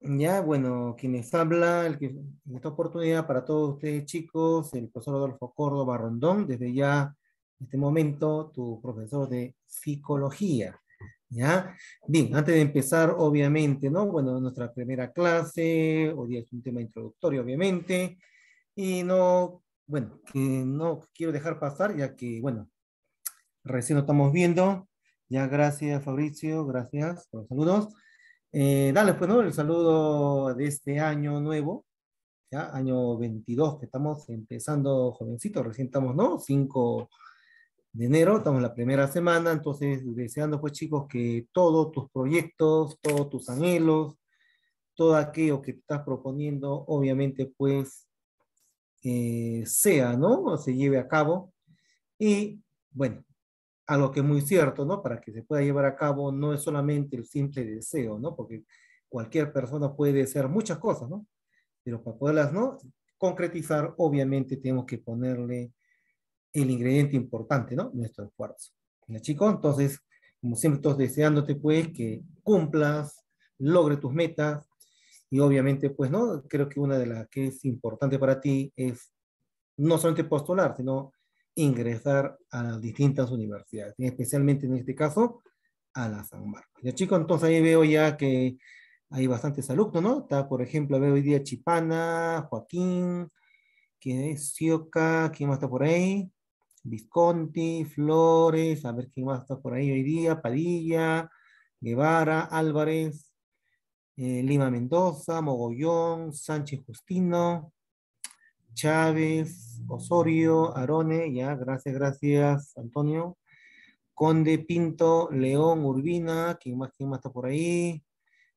Ya, bueno, quienes habla, el que, esta oportunidad para todos ustedes chicos, el profesor Adolfo Córdoba Rondón, desde ya en este momento tu profesor de psicología. ¿Ya? Bien, antes de empezar, obviamente, ¿no? Bueno, nuestra primera clase, hoy día es un tema introductorio, obviamente, y no, bueno, que no quiero dejar pasar, ya que, bueno, recién lo estamos viendo, ya, gracias Fabricio, gracias por los saludos. Eh, dale, pues, ¿no? El saludo de este año nuevo, ¿ya? Año 22 que estamos empezando jovencito, recién estamos, ¿no? 5 de enero, estamos en la primera semana, entonces deseando, pues, chicos, que todos tus proyectos, todos tus anhelos, todo aquello que te estás proponiendo, obviamente, pues, eh, sea, ¿no? se lleve a cabo. Y, bueno, lo que es muy cierto, ¿no? Para que se pueda llevar a cabo no es solamente el simple deseo, ¿no? Porque cualquier persona puede ser muchas cosas, ¿no? Pero para poderlas, ¿no? Concretizar, obviamente tenemos que ponerle el ingrediente importante, ¿no? Nuestro esfuerzo. Mira, chico, Entonces, como siempre, todos deseándote, pues, que cumplas, logre tus metas. Y obviamente, pues, ¿no? Creo que una de las que es importante para ti es no solamente postular, sino ingresar a las distintas universidades, especialmente en este caso a la San Marcos. Ya chicos, entonces ahí veo ya que hay bastantes alumnos, ¿no? Está, por ejemplo, veo hoy día Chipana, Joaquín, ¿quién es? Sioca, ¿quién más está por ahí? Visconti, Flores, a ver quién más está por ahí hoy día, Padilla, Guevara, Álvarez, eh, Lima Mendoza, Mogollón, Sánchez Justino, Chávez, Osorio, Arone, ya, gracias, gracias, Antonio. Conde Pinto, León, Urbina, ¿quién más, está por ahí?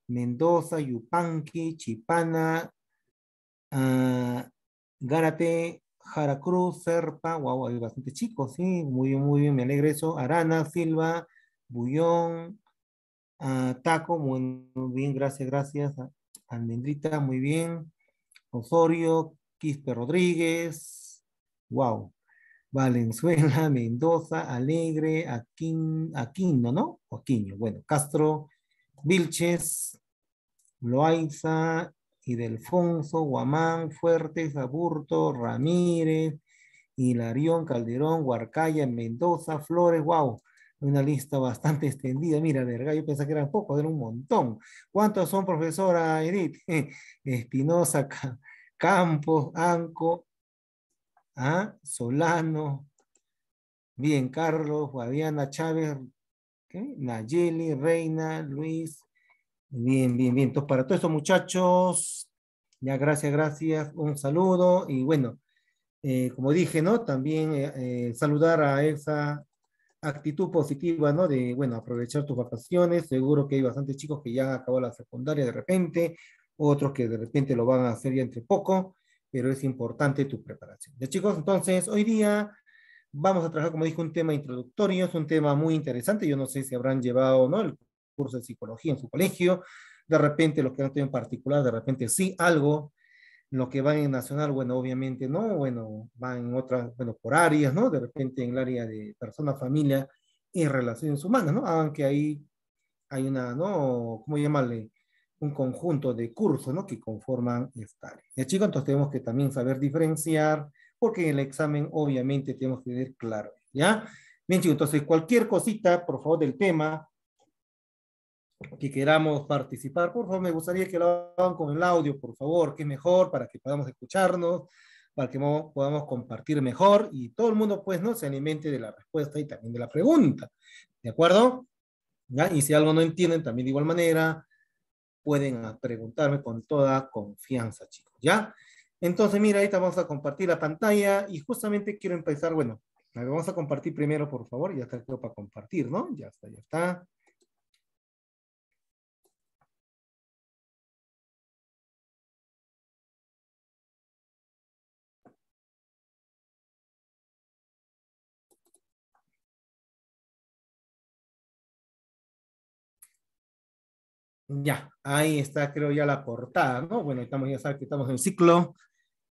Mendoza, Yupanqui, Chipana, uh, Gárate, Jaracruz, Serpa, wow, hay bastante chicos, sí, muy bien, muy bien, me alegra eso. Arana, Silva, Bullón, ah, Taco, muy, bien, gracias, gracias. Andendrita, muy bien. Osorio, Quispe Rodríguez, wow. Valenzuela, Mendoza, Alegre, Aquino, ¿no? Aquino, bueno, Castro, Vilches, Loaiza, Idelfonso, Guamán, Fuertes, Aburto, Ramírez, Hilarión, Calderón, Huarcaya, Mendoza, Flores, wow, una lista bastante extendida. Mira, verga, yo pensaba que eran pocos, eran un montón. ¿Cuántos son, profesora Edith? Espinosa, Campos, Anco, Ah, Solano. Bien, Carlos, Guadiana, Chávez, Nayeli, Reina, Luis. Bien, bien, bien. Entonces, para todos esos muchachos, ya gracias, gracias. Un saludo y bueno. Eh, como dije, ¿no? También eh, eh, saludar a esa actitud positiva, ¿no? De, bueno, aprovechar tus vacaciones. Seguro que hay bastantes chicos que ya han acabado la secundaria de repente, otros que de repente lo van a hacer ya entre poco pero es importante tu preparación. Ya chicos, entonces hoy día vamos a trabajar, como dije, un tema introductorio, es un tema muy interesante, yo no sé si habrán llevado ¿no? el curso de psicología en su colegio, de repente los que no tienen en particular, de repente sí algo, lo que van en nacional, bueno, obviamente no, bueno, van en otras, bueno, por áreas, ¿no? De repente en el área de persona, familia y relaciones humanas, ¿no? Aunque ahí hay una, ¿no? ¿Cómo llamarle? un conjunto de cursos ¿no? que conforman esta área. Chicos, entonces tenemos que también saber diferenciar, porque en el examen obviamente tenemos que tener claro, ¿ya? Bien, chicos, entonces cualquier cosita, por favor, del tema que queramos participar, por favor, me gustaría que lo hagan con el audio, por favor, que es mejor para que podamos escucharnos, para que podamos compartir mejor y todo el mundo, pues, ¿no? Se alimente de la respuesta y también de la pregunta, ¿de acuerdo? ¿Ya? Y si algo no entienden, también de igual manera, pueden preguntarme con toda confianza, chicos, ¿ya? Entonces, mira, ahorita vamos a compartir la pantalla y justamente quiero empezar, bueno, vamos a compartir primero, por favor, ya está creo para compartir, ¿no? Ya está, ya está. Ya, ahí está, creo, ya la portada, ¿no? Bueno, estamos, ya saben que estamos en un ciclo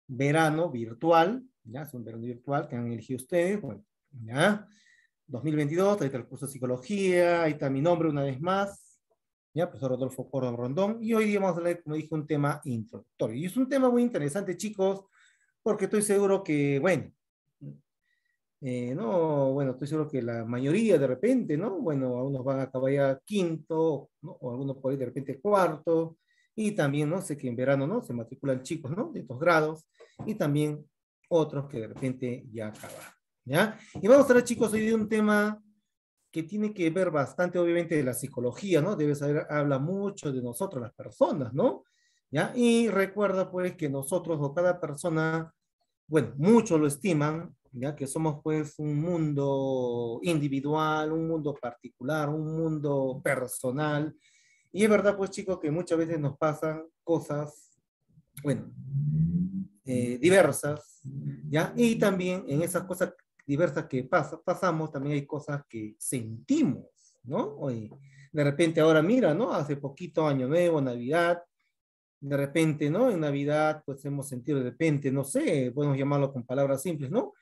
verano virtual, ya, es un verano virtual que han elegido ustedes, bueno, ya. 2022, ahí está el curso de psicología, ahí está mi nombre una vez más, ya, profesor Rodolfo Cordón Rondón, y hoy día vamos a hablar, como dije, un tema introductorio. Y es un tema muy interesante, chicos, porque estoy seguro que, bueno, eh, no, bueno, estoy seguro que la mayoría de repente, ¿no? Bueno, algunos van a acabar ya quinto, ¿no? O algunos por de repente cuarto, y también, no sé, que en verano, ¿no? Se matriculan chicos, ¿no? De estos grados, y también otros que de repente ya acaban, ¿ya? Y vamos a hablar, chicos, hoy de un tema que tiene que ver bastante, obviamente, de la psicología, ¿no? Debe saber, habla mucho de nosotros, las personas, ¿no? ¿Ya? Y recuerda, pues, que nosotros o cada persona, bueno, muchos lo estiman, ya que somos pues un mundo individual, un mundo particular, un mundo personal. Y es verdad pues chicos que muchas veces nos pasan cosas, bueno, eh, diversas, ¿ya? Y también en esas cosas diversas que pasamos, también hay cosas que sentimos, ¿no? Oye, de repente ahora mira, ¿no? Hace poquito, Año Nuevo, Navidad, de repente, ¿no? En Navidad, pues hemos sentido de repente, no sé, podemos llamarlo con palabras simples, ¿no?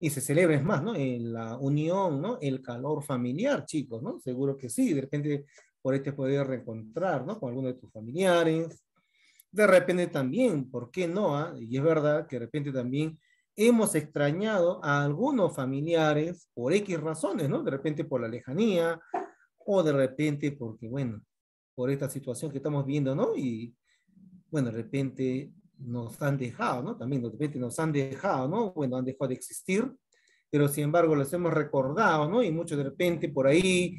y se celebre es más, ¿no? En la unión, ¿no? El calor familiar, chicos, ¿no? Seguro que sí, de repente por este poder reencontrar, ¿no? Con alguno de tus familiares. De repente también, ¿por qué no? Ah? Y es verdad que de repente también hemos extrañado a algunos familiares por X razones, ¿no? De repente por la lejanía o de repente porque, bueno, por esta situación que estamos viendo, ¿no? Y, bueno, de repente nos han dejado, ¿no? También de repente nos han dejado, ¿no? Bueno, han dejado de existir, pero sin embargo los hemos recordado, ¿no? Y muchos de repente por ahí,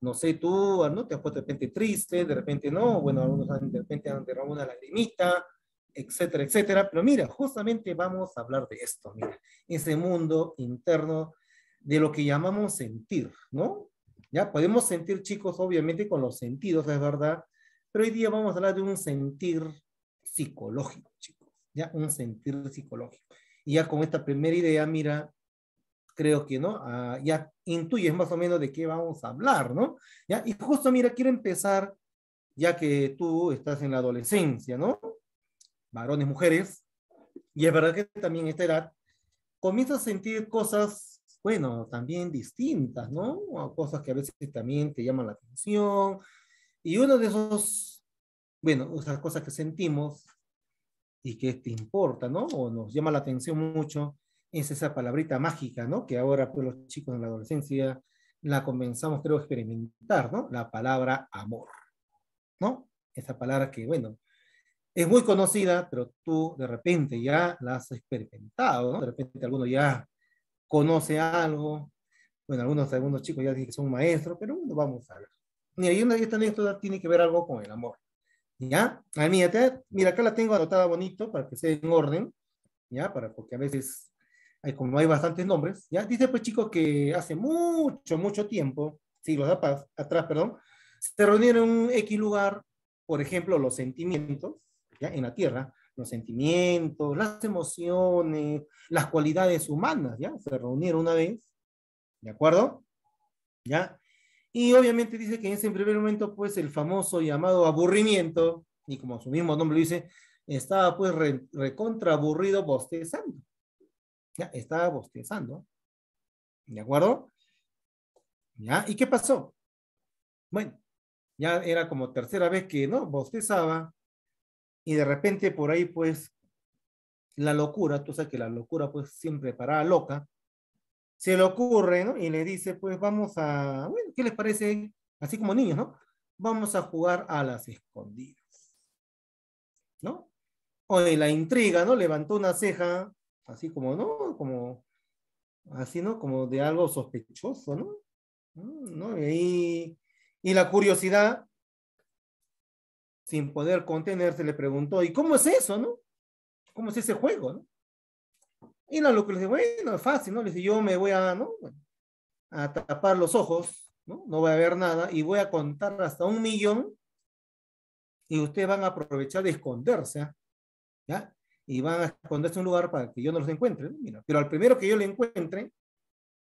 no sé tú, ah, ¿no? Te has puesto de repente triste, de repente no, bueno, algunos de repente han derramado una lagrimita, etcétera, etcétera. Pero mira, justamente vamos a hablar de esto, mira, ese mundo interno de lo que llamamos sentir, ¿no? Ya podemos sentir, chicos, obviamente con los sentidos, es verdad, pero hoy día vamos a hablar de un sentir psicológico. ¿ya? Un sentir psicológico. Y ya con esta primera idea, mira, creo que, ¿no? Ah, ya intuyes más o menos de qué vamos a hablar, ¿no? ¿Ya? Y justo, mira, quiero empezar, ya que tú estás en la adolescencia, ¿no? Varones, mujeres, y es verdad que también en esta edad comienzas a sentir cosas, bueno, también distintas, ¿no? cosas que a veces también te llaman la atención. Y uno de esos, bueno, esas cosas que sentimos y que te importa, ¿no? O nos llama la atención mucho, es esa palabrita mágica, ¿no? Que ahora pues los chicos en la adolescencia la comenzamos, creo, a experimentar, ¿no? La palabra amor, ¿no? Esa palabra que, bueno, es muy conocida, pero tú de repente ya la has experimentado, ¿no? De repente alguno ya conoce algo, bueno, algunos, algunos chicos ya dicen que son maestros, pero bueno, vamos a ver. ni hay una de esto, tiene que ver algo con el amor. ¿ya? mira, mira, acá la tengo anotada bonito para que sea en orden, ¿ya? Para, porque a veces, hay, como hay bastantes nombres, ¿ya? Dice pues chicos que hace mucho, mucho tiempo, siglos atrás perdón, se reunieron en un X lugar, por ejemplo, los sentimientos, ¿ya? En la Tierra, los sentimientos, las emociones, las cualidades humanas, ¿ya? Se reunieron una vez, ¿de acuerdo? ¿Ya? Y obviamente dice que en ese primer momento, pues el famoso llamado aburrimiento, y como su mismo nombre lo dice, estaba pues recontra aburrido bostezando. Ya, estaba bostezando. ¿De acuerdo? ¿Ya? ¿Y qué pasó? Bueno, ya era como tercera vez que, ¿no? Bostezaba. Y de repente por ahí, pues, la locura, tú sabes que la locura, pues, siempre paraba loca, se le ocurre, ¿no? Y le dice, pues vamos a, bueno, ¿qué les parece? Así como niños, ¿no? Vamos a jugar a las escondidas, ¿no? O de la intriga, ¿no? Levantó una ceja, así como, ¿no? Como, así, ¿no? Como de algo sospechoso, ¿no? Mm, ¿No? Y, y la curiosidad, sin poder contenerse, le preguntó, ¿y cómo es eso, no? ¿Cómo es ese juego, no? Y la que le dice, bueno, es fácil, ¿no? Le dice, yo me voy a, ¿no? a tapar los ojos, ¿no? No voy a ver nada y voy a contar hasta un millón y ustedes van a aprovechar de esconderse, ¿ah? ¿ya? Y van a esconderse en un lugar para que yo no los encuentre, Mira, pero al primero que yo le encuentre,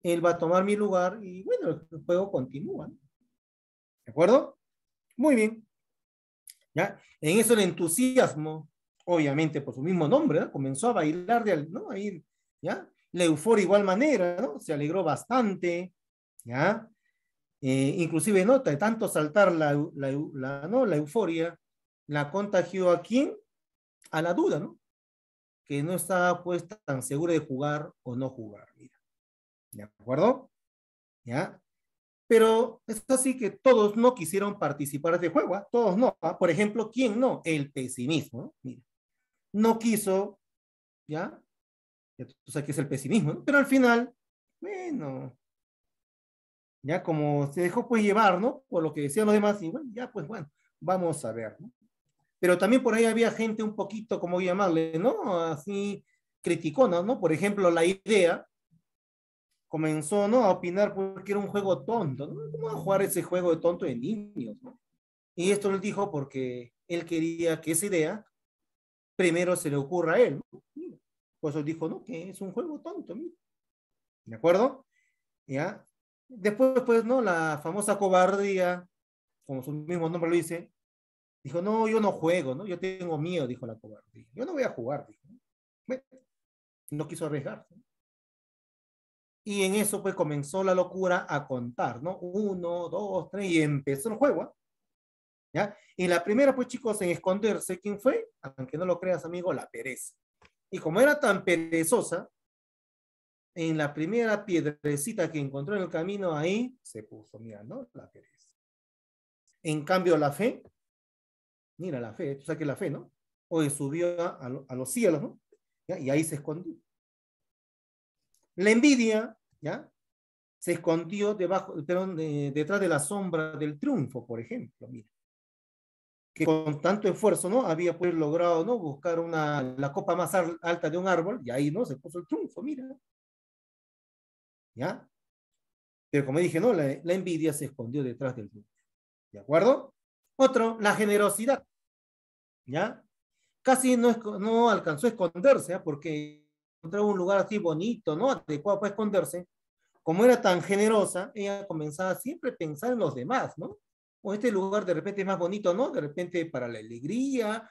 él va a tomar mi lugar y bueno, el juego continúa. ¿De acuerdo? Muy bien. ¿Ya? En eso el entusiasmo obviamente por su mismo nombre, ¿no? comenzó a bailar de, ¿no? Ahí, ¿ya? La euforia igual manera, ¿no? Se alegró bastante, ¿ya? Eh, inclusive, nota De tanto saltar la, la, ¿no? la euforia, la contagió a quién? A la duda, ¿no? Que no estaba puesta tan segura de jugar o no jugar, mira. ¿De acuerdo? ¿Ya? Pero es así que todos no quisieron participar de este juego, ¿ah? todos no. ¿ah? Por ejemplo, ¿quién no? El pesimismo, ¿no? Mira no quiso, ¿ya? Entonces que es el pesimismo, pero al final, bueno, ya como se dejó pues llevar, ¿no? Por lo que decían los demás, y bueno, ya pues bueno, vamos a ver, ¿no? Pero también por ahí había gente un poquito, como llamarle, ¿no? Así criticona, ¿no? Por ejemplo, la idea comenzó, ¿no? A opinar porque era un juego tonto, ¿no? ¿Cómo a jugar ese juego de tonto de niños, ¿no? Y esto lo dijo porque él quería que esa idea primero se le ocurra a él. pues Por eso dijo, no, que es un juego tonto. ¿De acuerdo? ¿Ya? Después, pues, ¿no? La famosa cobardía, como su mismo nombre lo dice, dijo, no, yo no juego, ¿no? Yo tengo miedo, dijo la cobardía. Yo no voy a jugar, dijo. no quiso arriesgarse. Y en eso, pues, comenzó la locura a contar, ¿no? Uno, dos, tres, y empezó el juego. ¿ah? ¿ya? Y la primera, pues chicos, en esconderse, ¿quién fue? Aunque no lo creas, amigo, la pereza. Y como era tan perezosa, en la primera piedrecita que encontró en el camino ahí, se puso, mira, ¿no? La pereza. En cambio, la fe, mira la fe, tú sabes que la fe, ¿no? Hoy subió a, los cielos, ¿no? Y ahí se escondió. La envidia, ¿ya? Se escondió debajo, perdón, detrás de la sombra del triunfo, por ejemplo, mira que con tanto esfuerzo, ¿no? Había pues logrado, ¿no? Buscar una, la copa más alta de un árbol y ahí, ¿no? Se puso el triunfo, mira. ¿Ya? Pero como dije, ¿no? La, envidia se escondió detrás del triunfo. ¿De acuerdo? Otro, la generosidad. ¿Ya? Casi no, no alcanzó a esconderse, ¿eh? porque encontró un lugar así bonito, ¿no? Adecuado para esconderse. Como era tan generosa, ella comenzaba siempre a pensar en los demás, ¿no? o este lugar de repente es más bonito, ¿no? De repente para la alegría,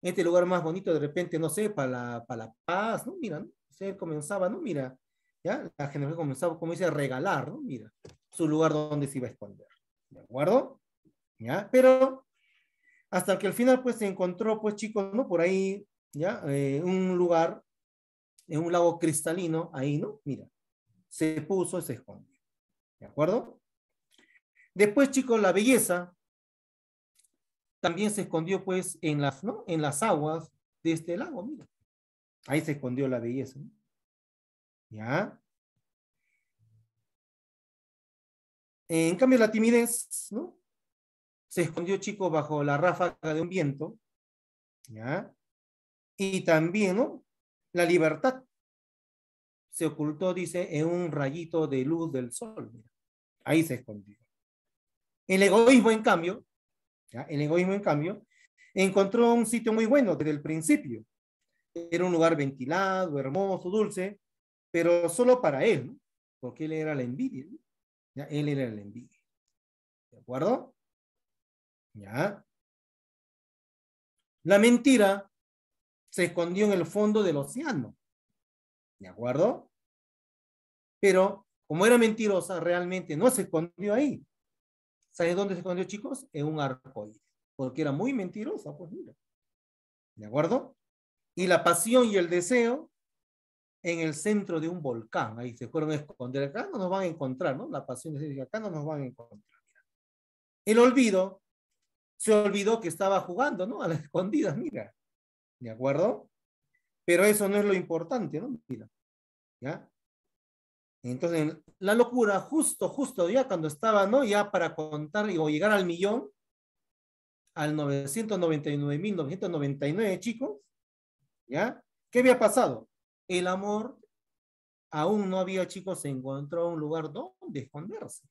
este lugar más bonito de repente, no sé, para la, para la paz, ¿no? Mira, ¿no? comenzaba, ¿no? Mira, ya la generación comenzaba, como dice, a regalar, ¿no? Mira, su lugar donde se iba a esconder, ¿de acuerdo? ¿Ya? Pero hasta que al final, pues, se encontró, pues, chicos, ¿no? Por ahí, ¿ya? Eh, un lugar, eh, un lago cristalino, ahí, ¿no? Mira, se puso y se esconde, ¿de acuerdo? Después, chicos, la belleza también se escondió pues en las, ¿no? en las aguas de este lago, mira. Ahí se escondió la belleza. ¿no? ¿Ya? En cambio, la timidez, ¿no? Se escondió, chicos, bajo la ráfaga de un viento. ¿Ya? Y también, ¿no? La libertad se ocultó, dice, en un rayito de luz del sol. Mira. Ahí se escondió. El egoísmo, en cambio, el egoísmo, en cambio, encontró un sitio muy bueno desde el principio. Era un lugar ventilado, hermoso, dulce, pero solo para él, porque él era la envidia. ¿Ya? Él era la envidia. ¿De acuerdo? ¿Ya? La mentira se escondió en el fondo del océano. ¿De acuerdo? Pero como era mentirosa, realmente no se escondió ahí, ¿Sabes dónde se escondió, chicos? En un arcoíris. Porque era muy mentirosa, ah, pues mira. ¿De acuerdo? Y la pasión y el deseo en el centro de un volcán. Ahí se fueron a esconder. Acá no nos van a encontrar, ¿no? La pasión y acá no nos van a encontrar. El olvido. Se olvidó que estaba jugando, ¿no? A las escondidas, mira. ¿De acuerdo? Pero eso no es lo importante, ¿no? Mira. ¿Ya? Entonces, la locura, justo, justo, ya cuando estaba, ¿no? Ya para contar o llegar al millón, al 999.999, chicos, ¿ya? ¿Qué había pasado? El amor aún no había, chicos, se encontró un lugar donde esconderse.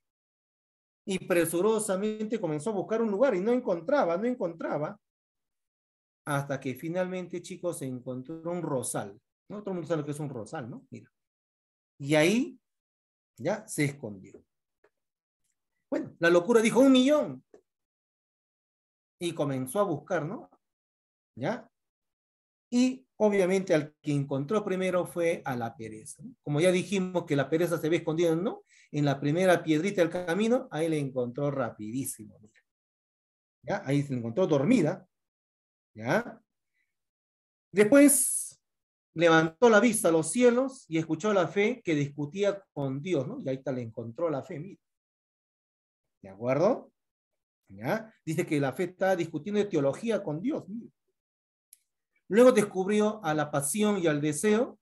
Y presurosamente comenzó a buscar un lugar y no encontraba, no encontraba, hasta que finalmente, chicos, se encontró un rosal. ¿no? Todo el mundo sabe lo que es un rosal, ¿no? Mira. Y ahí ya se escondió. Bueno, la locura dijo un millón. Y comenzó a buscar, ¿no? ¿Ya? Y obviamente al que encontró primero fue a la pereza. Como ya dijimos que la pereza se ve escondida, ¿no? En la primera piedrita del camino, ahí le encontró rapidísimo. ¿Ya? Ahí se encontró dormida. ¿Ya? Después levantó la vista a los cielos y escuchó la fe que discutía con Dios, ¿no? Y ahí está, le encontró la fe, mira. ¿De acuerdo? ¿Ya? Dice que la fe está discutiendo de teología con Dios. Mira. Luego descubrió a la pasión y al deseo,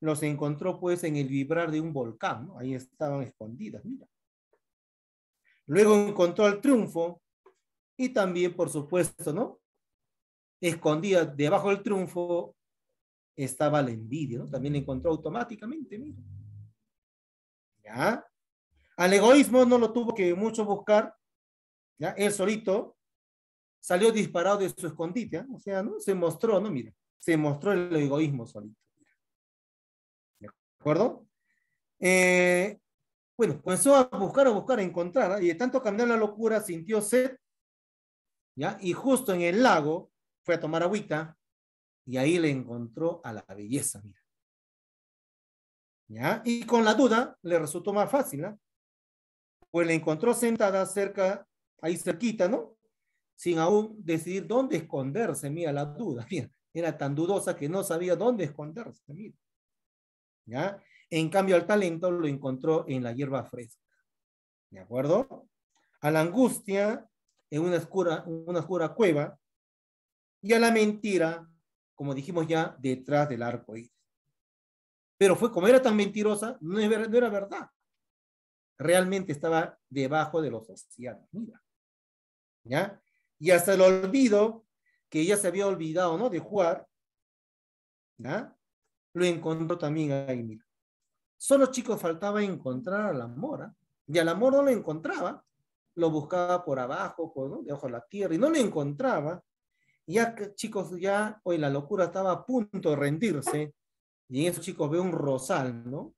los encontró pues en el vibrar de un volcán, ¿no? Ahí estaban escondidas, mira. Luego encontró al triunfo y también, por supuesto, ¿no? Escondida debajo del triunfo estaba la envidia, ¿no? También encontró automáticamente, mira. ¿Ya? Al egoísmo no lo tuvo que mucho buscar, ¿ya? Él solito salió disparado de su escondite, ¿ah? o sea, ¿no? Se mostró, ¿no? Mira, se mostró el egoísmo solito. ¿De acuerdo? Eh, bueno, comenzó a buscar, a buscar, a encontrar, ¿ah? y de tanto cambiar la locura sintió sed, ¿ya? Y justo en el lago fue a tomar agüita, y ahí le encontró a la belleza, mira. ¿Ya? Y con la duda le resultó más fácil, ¿no? ¿ah? Pues le encontró sentada cerca, ahí cerquita, ¿no? Sin aún decidir dónde esconderse, mira la duda, mira. Era tan dudosa que no sabía dónde esconderse, mira. ¿Ya? En cambio, al talento lo encontró en la hierba fresca. ¿De acuerdo? A la angustia en una oscura, una oscura cueva y a la mentira como dijimos ya, detrás del arco iris. Pero fue como era tan mentirosa, no, era, verdad. Realmente estaba debajo de los océanos, mira. ¿Ya? Y hasta el olvido, que ella se había olvidado, ¿no? De jugar, ¿ya? Lo encontró también ahí, mira. Solo chicos faltaba encontrar a la mora, y al amor no lo encontraba, lo buscaba por abajo, por, ¿no? debajo la tierra, y no lo encontraba, ya chicos, ya hoy la locura estaba a punto de rendirse, y en eso chicos ve un rosal, ¿no?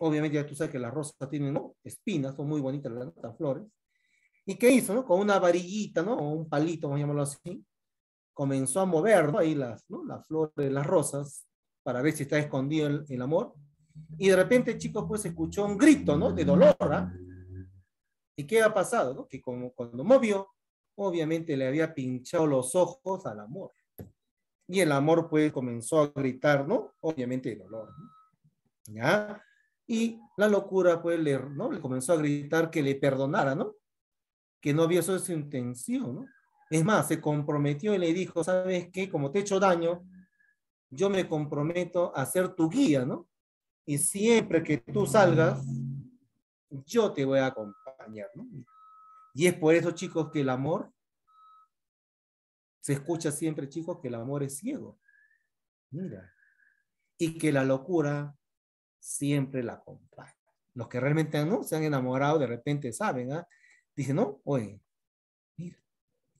Obviamente ya tú sabes que las rosas tienen ¿no? espinas, son muy bonitas las flores. ¿Y qué hizo, no? Con una varillita, ¿no? O un palito, vamos a llamarlo así, comenzó a mover, ¿no? Ahí las, ¿no? las flores, las rosas, para ver si está escondido el, amor. Y de repente, chicos, pues escuchó un grito, ¿no? De dolor, ¿ah? ¿Y qué ha pasado? ¿no? Que como, cuando movió obviamente le había pinchado los ojos al amor. Y el amor pues comenzó a gritar, ¿no? Obviamente el dolor, ¿Ya? Y la locura pues le, ¿no? le comenzó a gritar que le perdonara, ¿no? Que no había su intención, ¿no? Es más, se comprometió y le dijo, ¿sabes qué? Como te he hecho daño, yo me comprometo a ser tu guía, ¿no? Y siempre que tú salgas, yo te voy a acompañar, ¿no? Y es por eso, chicos, que el amor, se escucha siempre, chicos, que el amor es ciego. Mira. Y que la locura siempre la acompaña. Los que realmente ¿no? se han enamorado de repente saben, ¿ah? Dicen, no, oye, mira.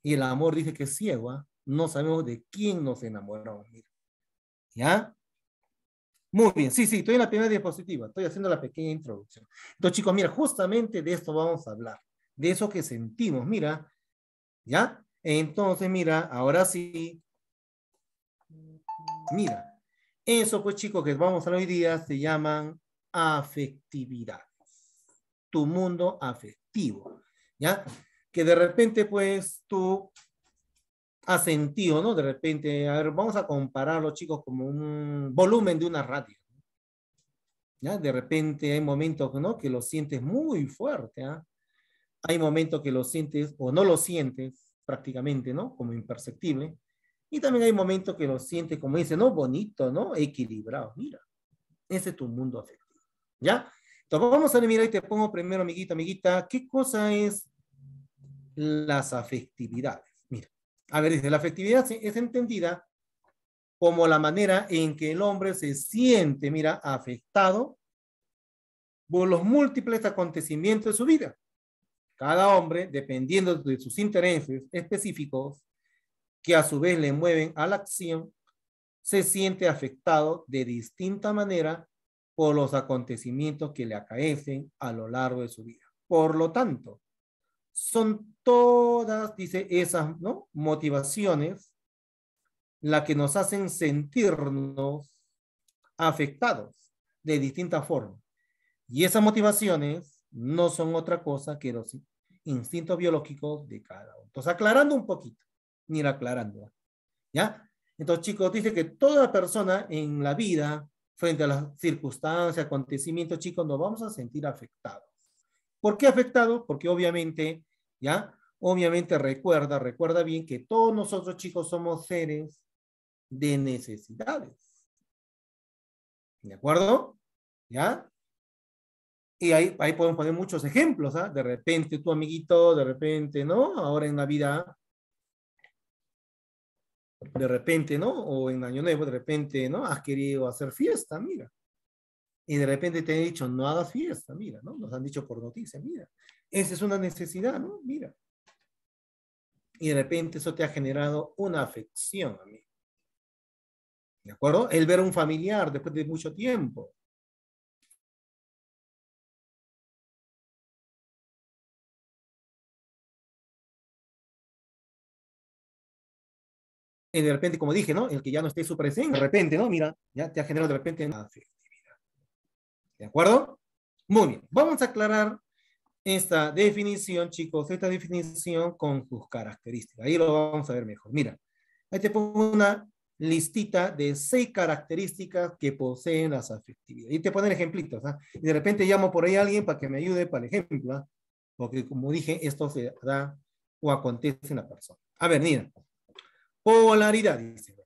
Y el amor dice que es ciego, ¿ah? No sabemos de quién nos enamoramos, mira. ¿Ya? Muy bien, sí, sí, estoy en la primera diapositiva, estoy haciendo la pequeña introducción. Entonces, chicos, mira, justamente de esto vamos a hablar de eso que sentimos, mira, ¿ya? Entonces, mira, ahora sí, mira, eso pues chicos que vamos a hoy día se llaman afectividad, tu mundo afectivo, ¿ya? Que de repente pues tú has sentido, ¿no? De repente, a ver, vamos a compararlo chicos como un volumen de una radio. ¿Ya? De repente hay momentos ¿no? que lo sientes muy fuerte, ¿ah? Hay momentos que lo sientes o no lo sientes prácticamente, ¿no? Como imperceptible. Y también hay momentos que lo sientes como dice, ¿no? Bonito, ¿no? Equilibrado. Mira, ese es tu mundo afectivo. ¿Ya? Entonces vamos a mirar y te pongo primero, amiguita, amiguita, ¿qué cosa es las afectividades? Mira, a ver, dice, la afectividad es entendida como la manera en que el hombre se siente, mira, afectado por los múltiples acontecimientos de su vida. Cada hombre, dependiendo de sus intereses específicos, que a su vez le mueven a la acción, se siente afectado de distinta manera por los acontecimientos que le acaecen a lo largo de su vida. Por lo tanto, son todas, dice, esas motivaciones las que nos hacen sentirnos afectados de distinta forma. Y esas motivaciones no son otra cosa que los instintos biológicos de cada uno. Entonces, aclarando un poquito, ni aclarando. ¿Ya? Entonces, chicos, dice que toda persona en la vida, frente a las circunstancias, acontecimientos, chicos, nos vamos a sentir afectados. ¿Por qué afectados? Porque obviamente, ¿ya? Obviamente recuerda, recuerda bien que todos nosotros, chicos, somos seres de necesidades. ¿De acuerdo? ¿Ya? Y ahí, ahí podemos poner muchos ejemplos, ¿ah? De repente tu amiguito, de repente, ¿no? Ahora en Navidad, de repente, ¿no? O en Año Nuevo, de repente, ¿no? Has querido hacer fiesta, mira. Y de repente te han dicho, no hagas fiesta, mira, ¿no? Nos han dicho por noticia, mira. Esa es una necesidad, ¿no? Mira. Y de repente eso te ha generado una afección a mí. ¿De acuerdo? El ver a un familiar después de mucho tiempo. de repente, como dije, ¿no? El que ya no esté su presencia, de repente, ¿no? Mira, ya te ha generado de repente una afectividad. ¿De acuerdo? Muy bien, vamos a aclarar esta definición, chicos, esta definición con sus características. Ahí lo vamos a ver mejor. Mira, ahí te pongo una listita de seis características que poseen las afectividades. Y te ponen ejemplitos. ¿ah? Y de repente llamo por ahí a alguien para que me ayude para el ejemplo. ¿ah? Porque como dije, esto se da o acontece en la persona. A ver, mira. Polaridad, dice.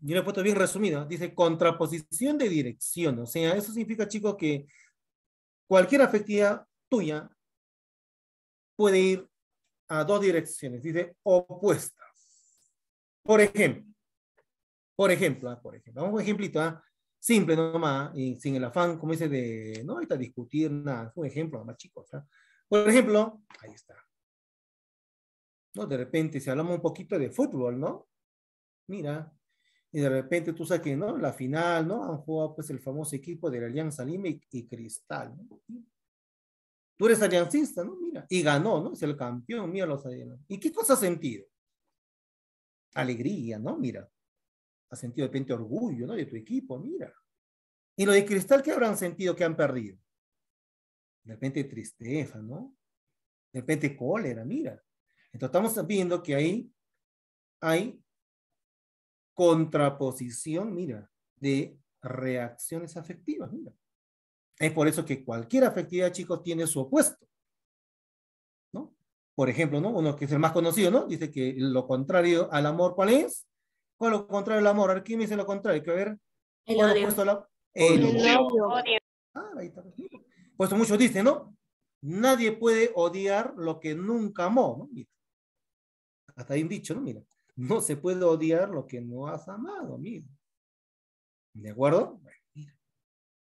Yo lo he puesto bien resumido. Dice contraposición de dirección. O sea, eso significa, chicos, que cualquier afectividad tuya puede ir a dos direcciones. Dice opuestas. Por ejemplo, por ejemplo, ah, por ejemplo, vamos a un ejemplito, ah, simple nomás, y sin el afán, como dice, de no ahorita discutir nada, un ejemplo más chicos. Ah. Por ejemplo, ahí está. ¿no? De repente, si hablamos un poquito de fútbol, ¿no? Mira, y de repente tú sabes que, ¿no? La final, ¿no? Han jugado pues el famoso equipo de la Alianza Lima y, Cristal, Tú eres aliancista, ¿no? Mira, y ganó, ¿no? Es el campeón, mira los alianzas. ¿Y qué cosa has sentido? Alegría, ¿no? Mira, has sentido de repente orgullo, ¿no? De tu equipo, mira. ¿Y lo de Cristal qué habrán sentido que han perdido? De repente tristeza, ¿no? De repente cólera, mira. Entonces estamos viendo que ahí hay contraposición, mira, de reacciones afectivas, Es por eso que cualquier afectividad, chicos, tiene su opuesto. ¿No? Por ejemplo, ¿no? Uno que es el más conocido, ¿no? Dice que lo contrario al amor, ¿cuál es? ¿Cuál es lo contrario al amor? Aquí me dice lo contrario, que ver. El odio. El, Ah, ahí está. Pues muchos dicen, ¿no? Nadie puede odiar lo que nunca amó, ¿no? está hay dicho, ¿no? Mira, no se puede odiar lo que no has amado, amigo. ¿De acuerdo?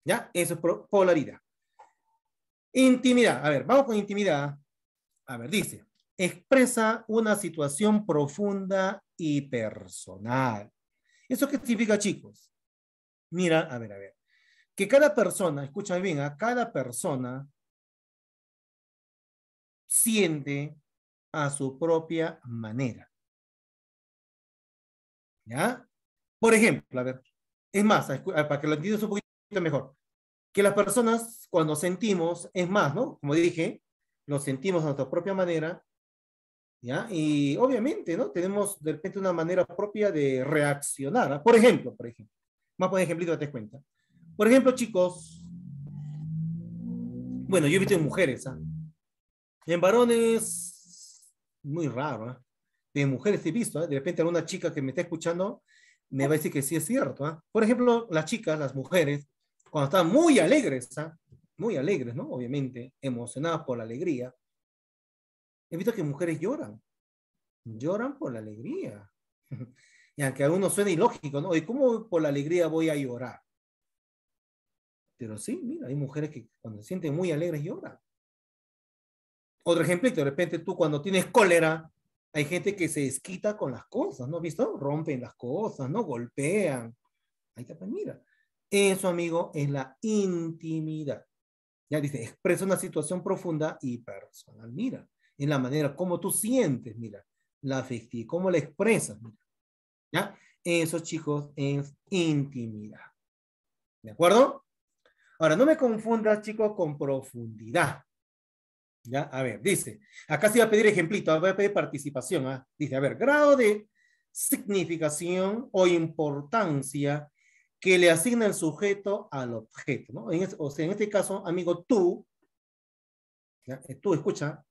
Ya, eso es polaridad. Intimidad. A ver, vamos con intimidad. A ver, dice, expresa una situación profunda y personal. ¿Eso qué significa, chicos? Mira, a ver, a ver. Que cada persona, escúchame bien, a ¿ah? cada persona siente a su propia manera. ¿Ya? Por ejemplo, a ver, es más, para que lo entiendas un poquito mejor, que las personas cuando sentimos, es más, ¿no? Como dije, lo sentimos a nuestra propia manera, ¿ya? Y obviamente, ¿no? Tenemos de repente una manera propia de reaccionar. ¿ah? Por ejemplo, por ejemplo, más por ejemplo, das cuenta. Por ejemplo, chicos, bueno, yo he visto en mujeres, ¿ah? En varones muy raro. ¿eh? De mujeres he visto, ¿eh? de repente alguna chica que me está escuchando me va a decir que sí es cierto. ¿eh? Por ejemplo, las chicas, las mujeres, cuando están muy alegres, ¿ah? muy alegres, ¿no? Obviamente, emocionadas por la alegría, he visto que mujeres lloran, lloran por la alegría. y aunque a uno suene ilógico, ¿no? ¿Y cómo por la alegría voy a llorar? Pero sí, mira, hay mujeres que cuando se sienten muy alegres lloran. Otro ejemplito, de repente tú cuando tienes cólera, hay gente que se desquita con las cosas, ¿no? ¿Visto? Rompen las cosas, ¿no? Golpean. Ahí está, pues mira. Eso, amigo, es la intimidad. Ya dice, expresa una situación profunda y personal. Mira, en la manera como tú sientes, mira, la afectividad, cómo la expresas, mira. ¿Ya? Eso, chicos, es intimidad. ¿De acuerdo? Ahora, no me confundas, chicos, con profundidad. ¿Ya? A ver, dice, acá se va a pedir ejemplito, ah, voy a pedir participación. Ah. Dice, a ver, grado de significación o importancia que le asigna el sujeto al objeto. o sea, en este caso, amigo, tú, eh, tú escucha,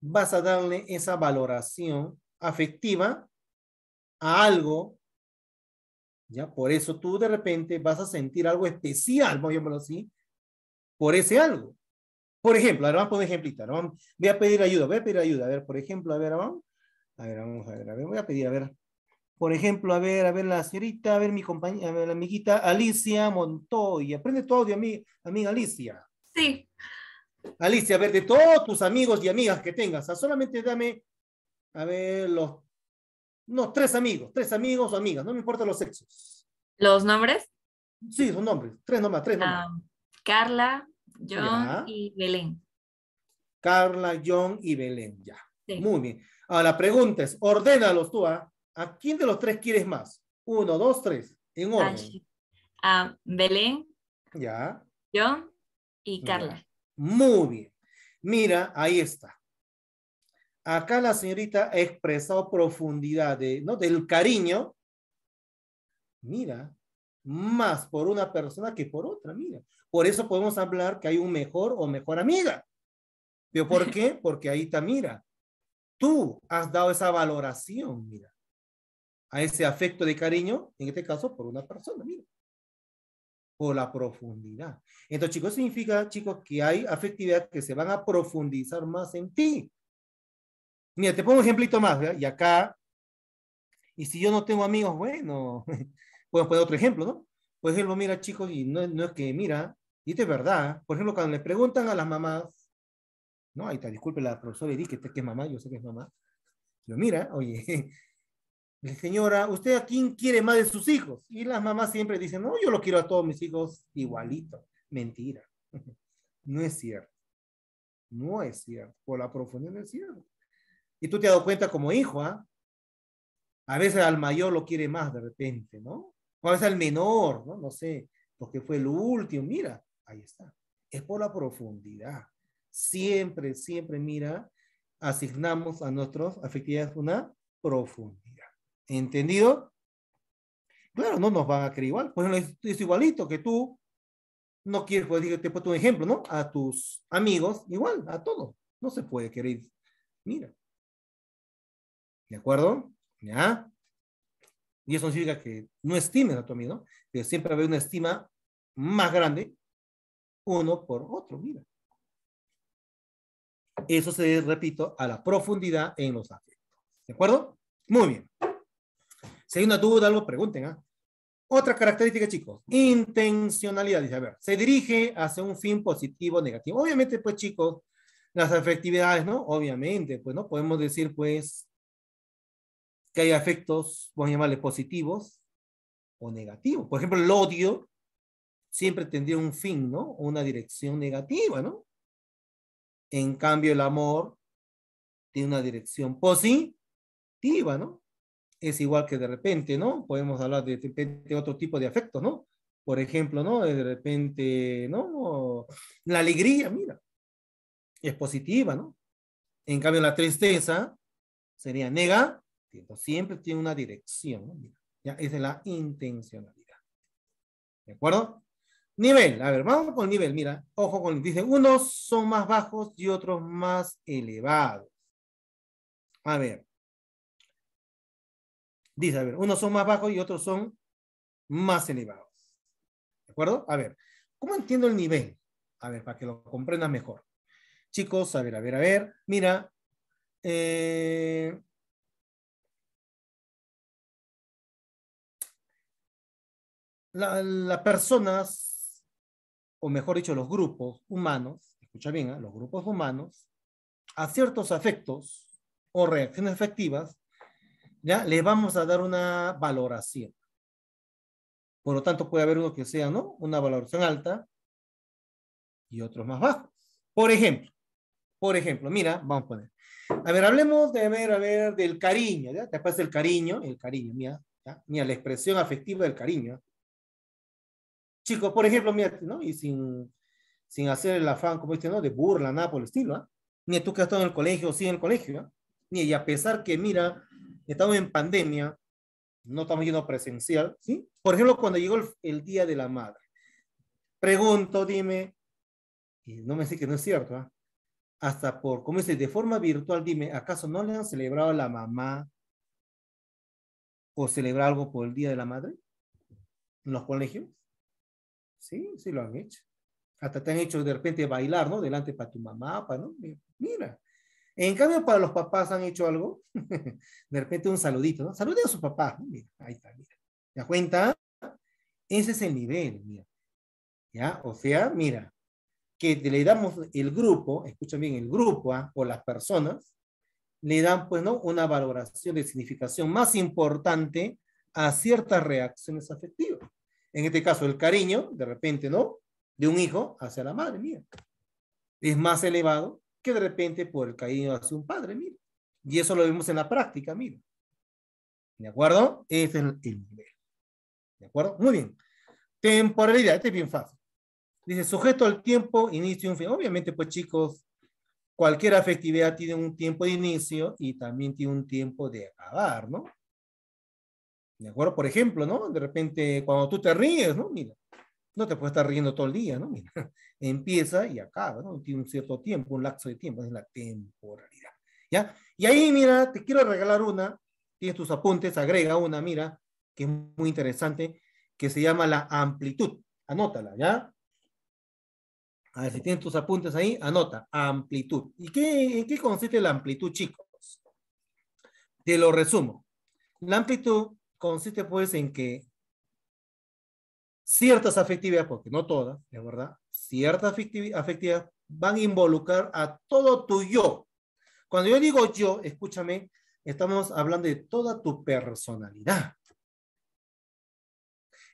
vas a darle esa valoración afectiva a algo. ¿ya? Por eso tú de repente vas a sentir algo especial, voy a llamarlo así, por ese algo. Por ejemplo, ahora vamos a poner un voy a pedir ayuda, voy a pedir ayuda. A ver, por ejemplo, a ver, vamos. A ver, vamos a ver, voy a pedir, a ver. Por ejemplo, a ver, a ver la señorita, a ver mi compañera, la amiguita Alicia Montoya. Aprende todo de mí, amiga Alicia. Sí. Alicia, a ver, de todos tus amigos y amigas que tengas, solamente dame, a ver, los, no, tres amigos, tres amigos o amigas, no me importa los sexos. ¿Los nombres? Sí, son nombres, tres nomás, tres nomás. Carla, John y Belén. Carla, John y Belén, ya. Muy bien. Ahora, preguntas, ordénalos tú, ¿ah? ¿A quién de los tres quieres más? Uno, dos, tres, en orden. A Belén. Ya. John y Carla. Muy bien. Mira, ahí está. Acá la señorita ha expresado profundidad ¿no? del cariño. Mira, más por una persona que por otra, mira. Por eso podemos hablar que hay un mejor o mejor amiga. ¿Pero por qué? Porque ahí está, mira, tú has dado esa valoración, mira, a ese afecto de cariño, en este caso por una persona, mira, por la profundidad. Entonces, chicos, significa, chicos, que hay afectividad que se van a profundizar más en ti. Mira, te pongo un ejemplito más, Y acá, y si yo no tengo amigos, bueno, Podemos poner otro ejemplo, ¿no? Pues él lo mira chicos, y no, es que mira, y esto es verdad. Por ejemplo, cuando le preguntan a las mamás, no, ahí está, disculpe la profesora y que, que es mamá, yo sé que es mamá. lo mira, oye, señora, ¿usted a quién quiere más de sus hijos? Y las mamás siempre dicen, no, yo lo quiero a todos mis hijos igualito. Mentira. No es cierto. No es cierto. Por la profundidad no es cierto. Y tú te has dado cuenta como hijo, ¿ah? A veces al mayor lo quiere más de repente, ¿no? ¿Cuál es el menor, ¿no? No sé, porque fue el último. Mira, ahí está. Es por la profundidad. Siempre, siempre, mira, asignamos a nuestros afectividades una profundidad. ¿Entendido? Claro, no nos va a querer igual. Pues es, igualito que tú. No quieres, pues digo, te puedo un ejemplo, ¿no? A tus amigos, igual, a todos. No se puede querer. Mira. ¿De acuerdo? ¿Ya? Y eso significa que no estimen a tu amigo, que siempre va a haber una estima más grande uno por otro, mira. Eso se repito, a la profundidad en los afectos. ¿De acuerdo? Muy bien. Si hay una duda, algo, pregunten. ah Otra característica, chicos, intencionalidad. Dice, a ver, se dirige hacia un fin positivo o negativo. Obviamente, pues, chicos, las afectividades, ¿no? Obviamente, pues, ¿no? Podemos decir, pues, que hay afectos, vamos a llamarle positivos o negativos. Por ejemplo, el odio siempre tendría un fin, ¿no? Una dirección negativa, ¿no? En cambio, el amor tiene una dirección positiva, ¿no? Es igual que de repente, ¿no? Podemos hablar de, otro tipo de afectos, ¿no? Por ejemplo, ¿no? De repente, ¿no? La alegría, mira, es positiva, ¿no? En cambio, la tristeza sería negativa. Siempre tiene una dirección. ¿ya? Esa es la intencionalidad. ¿De acuerdo? Nivel. A ver, vamos con nivel. Mira, ojo con. Dice, unos son más bajos y otros más elevados. A ver. Dice, a ver, unos son más bajos y otros son más elevados. ¿De acuerdo? A ver, ¿cómo entiendo el nivel? A ver, para que lo comprendas mejor. Chicos, a ver, a ver, a ver. Mira, eh, las personas, o mejor dicho, los grupos humanos, escucha bien, ¿eh? los grupos humanos, a ciertos afectos o reacciones afectivas, ya les vamos a dar una valoración. Por lo tanto, puede haber uno que sea, ¿no? Una valoración alta y otros más bajos. Por ejemplo, por ejemplo, mira, vamos a poner. A ver, hablemos de, a ver, a ver, del cariño, ¿ya? Después del cariño, el cariño, mira, mira, la expresión afectiva del cariño chicos, por ejemplo, mira, ¿no? Y sin, sin hacer el afán, como dice, ¿no? De burla, nada por el estilo, ¿ah? Ni tú que has estado en el colegio, sí en el colegio, Ni y a pesar que, mira, estamos en pandemia, no estamos yendo presencial, ¿sí? Por ejemplo, cuando llegó el, Día de la Madre, pregunto, dime, y no me sé que no es cierto, ¿ah? Hasta por, como dice, de forma virtual, dime, ¿acaso no le han celebrado a la mamá o celebrar algo por el Día de la Madre en los colegios? Sí, sí lo han hecho. Hasta te han hecho de repente bailar, ¿no? Delante para tu mamá, para, ¿no? Mira. En cambio, para los papás han hecho algo. de repente un saludito, ¿no? Saluden a su papá. Mira, ahí está, mira. ¿Te das cuenta? Ese es el nivel, mira. ¿Ya? O sea, mira, que le damos el grupo, escucha bien, el grupo ¿ah? o las personas, le dan, pues, ¿no? Una valoración de significación más importante a ciertas reacciones afectivas en este caso, el cariño, de repente, ¿no? De un hijo hacia la madre, mira. Es más elevado que de repente por el cariño hacia un padre, mira. Y eso lo vemos en la práctica, mira. ¿De acuerdo? Este es el nivel. ¿De acuerdo? Muy bien. Temporalidad, este es bien fácil. Dice, sujeto al tiempo, inicio y fin. Obviamente, pues chicos, cualquier afectividad tiene un tiempo de inicio y también tiene un tiempo de acabar, ¿no? ¿De acuerdo? Por ejemplo, ¿no? De repente, cuando tú te ríes, ¿no? Mira, no te puedes estar riendo todo el día, ¿no? Mira, empieza y acaba, ¿no? Tiene un cierto tiempo, un lapso de tiempo, es la temporalidad, ¿ya? Y ahí, mira, te quiero regalar una, tienes tus apuntes, agrega una, mira, que es muy interesante, que se llama la amplitud, anótala, ¿ya? A ver si tienes tus apuntes ahí, anota, amplitud. ¿Y qué, en qué consiste la amplitud, chicos? Te lo resumo. La amplitud consiste pues en que ciertas afectividades, porque no todas, es verdad, ciertas afectividades van a involucrar a todo tu yo. Cuando yo digo yo, escúchame, estamos hablando de toda tu personalidad.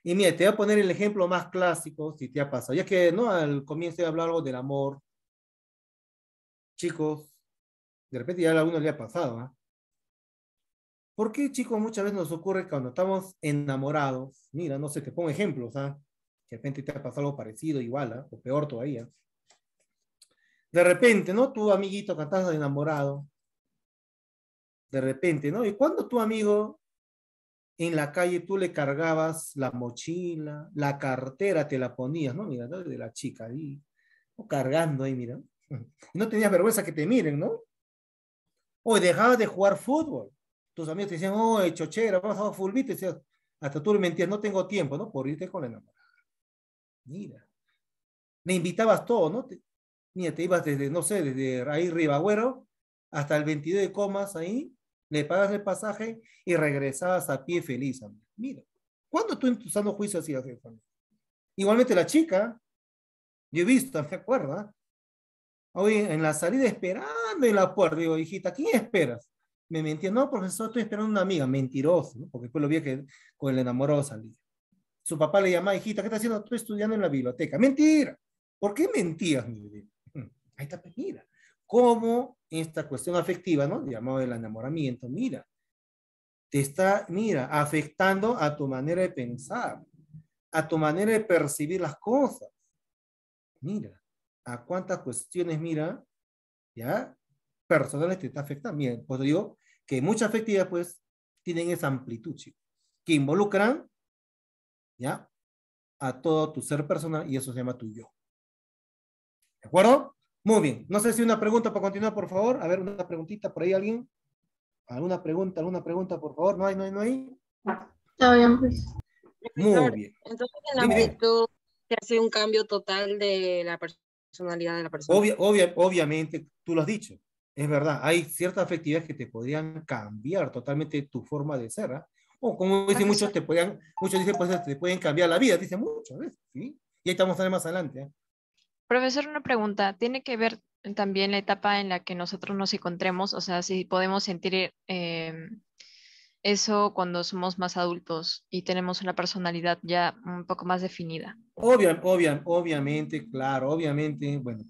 Y mire, te voy a poner el ejemplo más clásico, si te ha pasado, ya que no al comienzo a hablar algo del amor. Chicos, de repente ya a alguno le ha pasado, ¿ah? ¿Por qué, chicos, muchas veces nos ocurre cuando estamos enamorados? Mira, no sé, te pongo ejemplos, ¿ah? De repente te ha pasado algo parecido, igual, ¿ah? o peor todavía. De repente, ¿no? Tu amiguito que estás enamorado. De repente, ¿no? Y cuando tu amigo en la calle tú le cargabas la mochila, la cartera te la ponías, ¿no? Mira, ¿no? de la chica ahí, O cargando ahí, mira. No tenías vergüenza que te miren, ¿no? O dejabas de jugar fútbol tus amigos te decían, oh, chochera, vamos a hasta tú le mentías, no tengo tiempo, ¿no? Por irte con la enamorada. Mira. le invitabas todo, ¿no? mira, te ibas desde, no sé, desde ahí Ribagüero hasta el 22 de Comas ahí, le pagas el pasaje y regresabas a pie feliz. Mira, ¿cuándo tú en tu sano juicio hacías eso? Igualmente la chica, yo he visto, ¿te acuerdas? ¿ah? hoy en la salida esperando en la puerta, digo, hijita, ¿quién esperas? me mentía, no, profesor, estoy esperando a una amiga, mentiroso, porque después lo vi que con el enamorado salía. Su papá le llamaba, hijita, ¿qué estás haciendo? Estoy estudiando en la biblioteca. Mentira. ¿Por qué mentías, mi mm, Ahí está, pues, mira, cómo esta cuestión afectiva, ¿no? Llamado el enamoramiento, mira, te está, mira, afectando a tu manera de pensar, a tu manera de percibir las cosas. Mira, a cuántas cuestiones, mira, ¿ya? personales que te afectan, bien, pues digo que muchas afectividades pues tienen esa amplitud, ¿sí? que involucran, ¿ya? A todo tu ser personal y eso se llama tu yo. ¿De acuerdo? Muy bien. No sé si una pregunta para continuar, por favor. A ver, una preguntita por ahí, alguien. ¿Alguna pregunta, alguna pregunta, por favor? ¿No hay, no hay, no hay? Está bien, pues. Muy bien. Entonces, en la se hace un cambio total de la personalidad de la persona. obviamente, tú lo has dicho. Es verdad, hay ciertas afectividades que te podrían cambiar totalmente tu forma de ser. ¿ah? O como dicen muchos, te pueden, muchos dicen, pues, te pueden cambiar la vida, dicen muchas veces, ¿sí? Y ahí estamos más adelante. ¿eh? Profesor, una pregunta. ¿Tiene que ver también la etapa en la que nosotros nos encontremos? O sea, si podemos sentir em, eso cuando somos más adultos y tenemos una personalidad ya un poco más definida. Obvio, obviamente, claro, obviamente, bueno,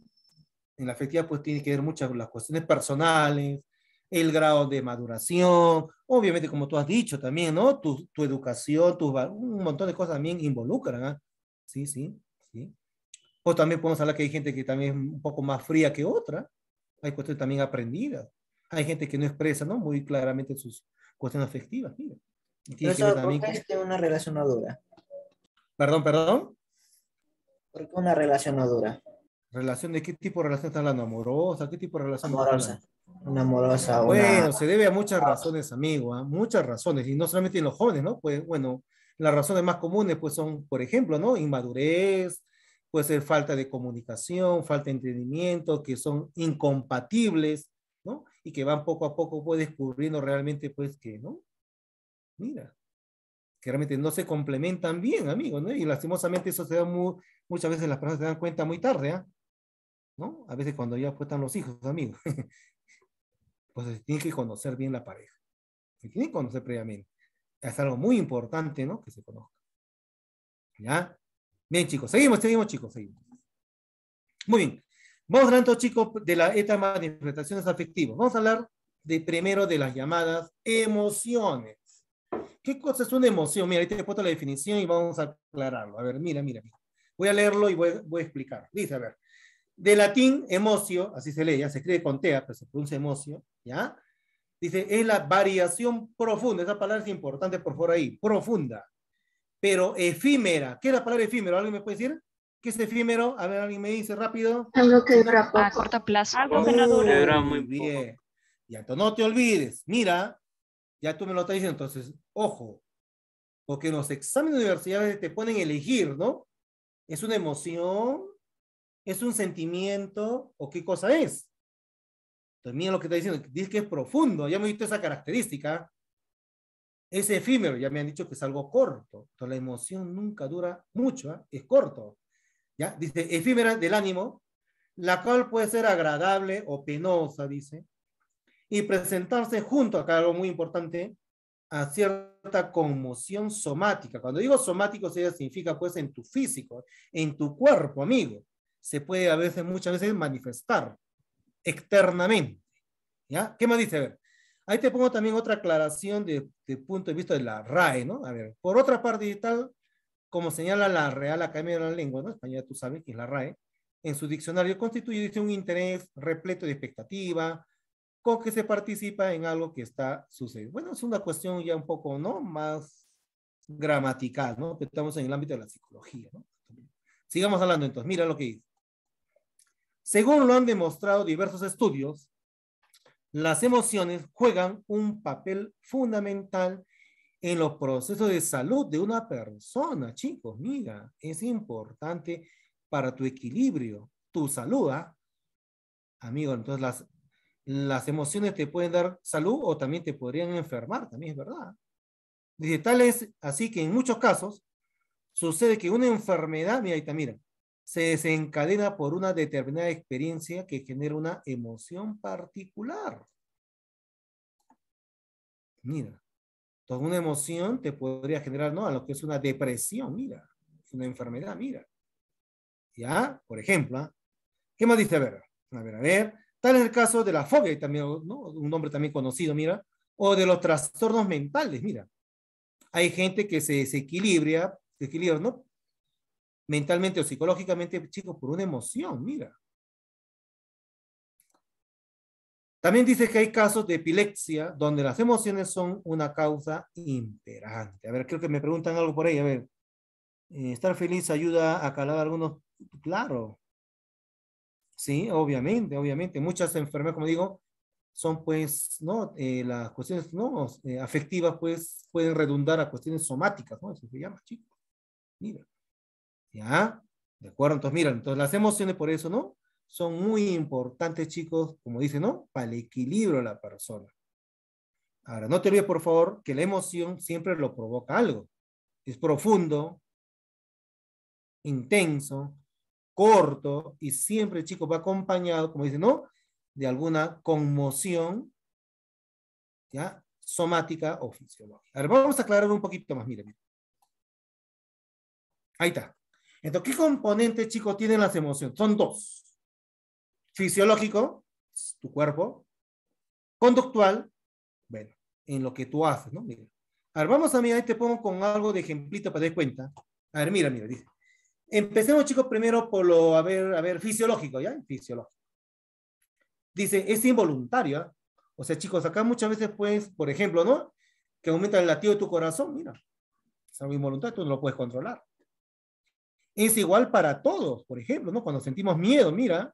en la afectiva pues tiene que ver muchas las cuestiones personales, el grado de maduración, obviamente como tú has dicho también, ¿no? Tu, tu educación, tu, un montón de cosas también involucran, ¿ah? Sí, sí, sí. O también podemos hablar que hay gente que también es un poco más fría que otra, hay cuestiones también aprendidas, hay gente que no expresa, ¿no? Muy claramente sus cuestiones afectivas, mira. qué es una relación Perdón, perdón. ¿Por qué una relación ¿Relación de qué tipo de relación está hablando? ¿Amorosa? ¿Qué tipo de relación? Amorosa. Una amorosa. Bueno, se debe a muchas razones, amigo, ¿ah? muchas razones, y no solamente en los jóvenes, ¿no? Pues bueno, las razones más comunes pues son, por ejemplo, ¿no? Inmadurez, puede ser falta de comunicación, falta de entendimiento, que son incompatibles, ¿no? Y que van poco a poco pues descubriendo realmente pues que, ¿no? Mira, que realmente no se complementan bien, amigo, ¿no? Y lastimosamente eso se da muy, muchas veces las personas se dan cuenta muy tarde, ¿ah? ¿no? A veces cuando ya apuestan los hijos, amigos. pues tiene que conocer bien la pareja. Se tiene que conocer previamente. Es algo muy importante, ¿no? Que se conozca. ¿Ya? Bien, chicos. Seguimos, seguimos, chicos. Seguimos. Muy bien. Vamos hablando, chicos, de la etapa de interpretaciones afectivas. Vamos a hablar de primero de las llamadas emociones. ¿Qué cosa es una emoción? Mira, ahí te he puesto la definición y vamos a aclararlo. A ver, mira, mira, mira. Voy a leerlo y voy, voy a explicar. Dice, a ver, de latín emocio, así se lee, ya se escribe con tea, pero se pronuncia emocio, ¿ya? Dice, es la variación profunda, esa palabra es importante, por favor, ahí, profunda, pero efímera. ¿Qué es la palabra efímero? ¿Alguien me puede decir? ¿Qué es efímero? A ver, alguien me dice rápido. Algo que dura poco. A corto plazo. Algo que no dura. muy bien. Y entonces no te olvides, mira, ya tú me lo estás diciendo, entonces, ojo, porque en los exámenes universitarios te ponen a elegir, ¿no? Es una emoción ¿Es un sentimiento o qué cosa es? Entonces, mira lo que está diciendo, dice que es profundo, ya me he visto esa característica. Es efímero, ya me han dicho que es algo corto. la emoción nunca dura mucho, ¿ah? es corto. ¿Ya? Dice, efímera del ánimo, la cual puede ser agradable o penosa, dice, y presentarse junto, acá algo muy importante, a cierta conmoción somática. Cuando digo somático, significa pues en tu físico, en tu cuerpo, amigo se puede a veces, muchas veces manifestar externamente. ¿Ya? ¿Qué más dice? A ver, ahí te pongo también otra aclaración de, punto de vista de la RAE, ¿no? A ver, por otra parte tal, como señala la Real Academia de la Lengua, ¿no? Española, tú sabes que es la RAE, en su diccionario constituye dice, un interés repleto de expectativa, con que se participa en algo que está sucediendo. Bueno, es una cuestión ya un poco, ¿no? Más gramatical, ¿no? Estamos en el ámbito de la psicología, ¿no? Sigamos hablando entonces. Mira lo que dice. Según lo han demostrado diversos estudios, las emociones juegan un papel fundamental en los procesos de salud de una persona, chicos, mira, es importante para tu equilibrio, tu salud, ¿ah? amigo, entonces las, las emociones te pueden dar salud o también te podrían enfermar, también es verdad. Dice, tal es así que en muchos casos sucede que una enfermedad, mira, ahí está, mira, se desencadena por una determinada experiencia que genera una emoción particular. Mira, toda una emoción te podría generar, ¿no? A lo que es una depresión, mira, una enfermedad, mira. ¿Ya? Por ejemplo, ¿ah? ¿qué más dice? A ver, a ver, a ver. Tal es el caso de la fobia, también, un nombre también conocido, mira, o de los trastornos mentales, mira. Hay gente que se desequilibra, desequilibra, ¿no? mentalmente o psicológicamente, chicos, por una emoción, mira. También dice que hay casos de epilepsia donde las emociones son una causa imperante. A ver, creo que me preguntan algo por ahí. A ver, eh, estar feliz ayuda a calar algunos. Claro. Sí, obviamente, obviamente. Muchas enfermedades, como digo, son pues, ¿no? Eh, las cuestiones no eh, afectivas pues pueden redundar a cuestiones somáticas, ¿no? Eso se llama, chicos. Mira. ¿Ya? ¿De acuerdo? Entonces, miren, entonces las emociones por eso, ¿no? Son muy importantes, chicos, como dicen, ¿no? Para el equilibrio de la persona. Ahora, no te olvides, por favor, que la emoción siempre lo provoca algo. Es profundo, intenso, corto y siempre, chicos, va acompañado, como dicen, ¿no? De alguna conmoción, ¿ya? Somática o fisiológica. Ahora, vamos a aclarar un poquito más, miren. Ahí está. Entonces, ¿qué componente, chicos, tienen las emociones? Son dos. Fisiológico, tu cuerpo. Conductual, bueno, en lo que tú haces, ¿no? Mira. A ver, vamos a mirar, te pongo con algo de ejemplito para dar cuenta. A ver, mira, mira, dice. Empecemos, chicos, primero por lo, a ver, a ver, fisiológico, ¿ya? Fisiológico. Dice, es involuntario, ¿ah? O sea, chicos, acá muchas veces puedes, por ejemplo, ¿no? Que aumenta el latido de tu corazón, mira. Es algo involuntario, tú no lo puedes controlar es igual para todos, por ejemplo, ¿no? Cuando sentimos miedo, mira,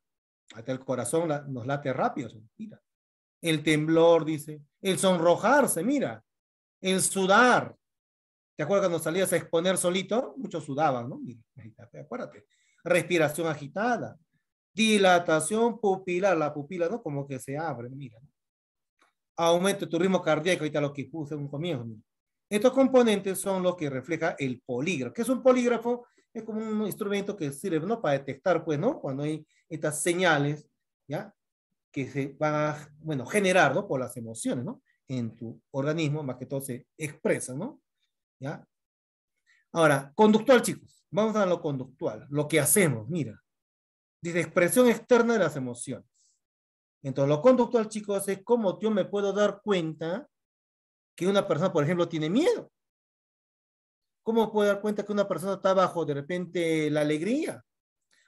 hasta el corazón nos late rápido, mira. El temblor, dice, el sonrojarse, mira, el sudar. ¿Te acuerdas cuando salías a exponer solito? Muchos sudaban, ¿no? Mira, acuérdate. Respiración agitada, dilatación pupilar, la pupila, ¿no? Como que se abre, mira. Aumento de tu ritmo cardíaco, ahorita lo que puse en un comienzo. Estos componentes son los que refleja el polígrafo. ¿Qué es un polígrafo? es como un instrumento que sirve ¿no? para detectar, pues, Cuando hay estas señales, ¿ya? Que se van a, bueno, generar, ¿no? Por las emociones, ¿no? En tu organismo, más que todo se expresa, ¿no? ¿Ya? Ahora, conductual, chicos. Vamos a lo conductual, lo que hacemos, mira. Dice expresión externa de las emociones. Entonces, lo conductual, chicos, es cómo yo me puedo dar cuenta que una persona, por ejemplo, tiene miedo. ¿Cómo puedo dar cuenta que una persona está bajo de repente la alegría?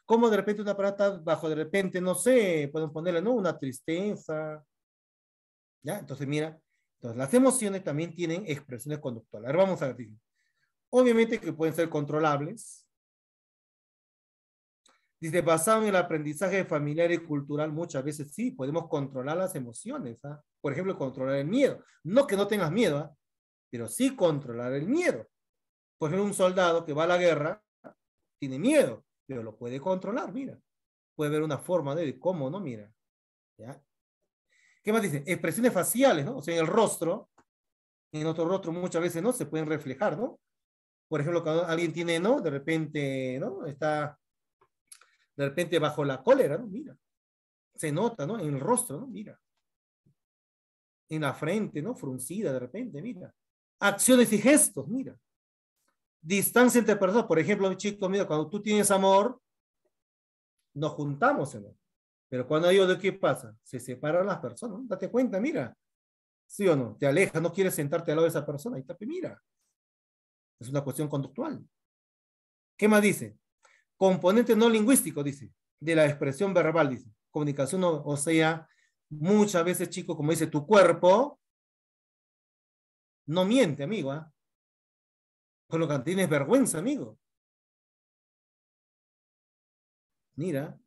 ¿Cómo de repente una persona está bajo de repente, no sé, pueden ponerle, ¿no? Una tristeza. ¿Ya? Entonces, mira, entonces las emociones también tienen expresiones conductuales. vamos a decir, Obviamente que pueden ser controlables. Dice, basado en el aprendizaje familiar y cultural, muchas veces sí, podemos controlar las emociones. ¿ah? Por ejemplo, controlar el miedo. No que no tengas miedo, ¿ah? pero sí controlar el miedo. Por pues, ejemplo, un soldado que va a la guerra, tiene miedo, pero lo puede controlar, mira. Puede ver una forma de cómo, ¿no? Mira. ¿Qué más dice? Expresiones faciales, ¿no? O sea, en el rostro, en otro rostro muchas veces, ¿no? Se pueden reflejar, ¿no? Por ejemplo, cuando alguien tiene, ¿no? De repente, ¿no? Está de repente bajo la cólera, ¿no? Mira. Se nota, ¿no? En el rostro, ¿no? Mira. En la frente, ¿no? Fruncida de repente, mira. Acciones y gestos, mira distancia entre personas. Por ejemplo, mi chico, mira, cuando tú tienes amor, nos juntamos, Pero cuando hay otro ¿qué pasa? Se separan las personas. Date cuenta, mira. ¿Sí o no? Te alejas, no quieres sentarte al lado de esa persona. Y te pues, mira. Es una cuestión conductual. ¿Qué más dice? Componente no lingüístico, dice, de la expresión verbal, dice. Comunicación, o, sea, muchas veces, chicos, como dice, tu cuerpo no miente, amigo. ¿ah? Con lo que tienes vergüenza, amigo. Mira.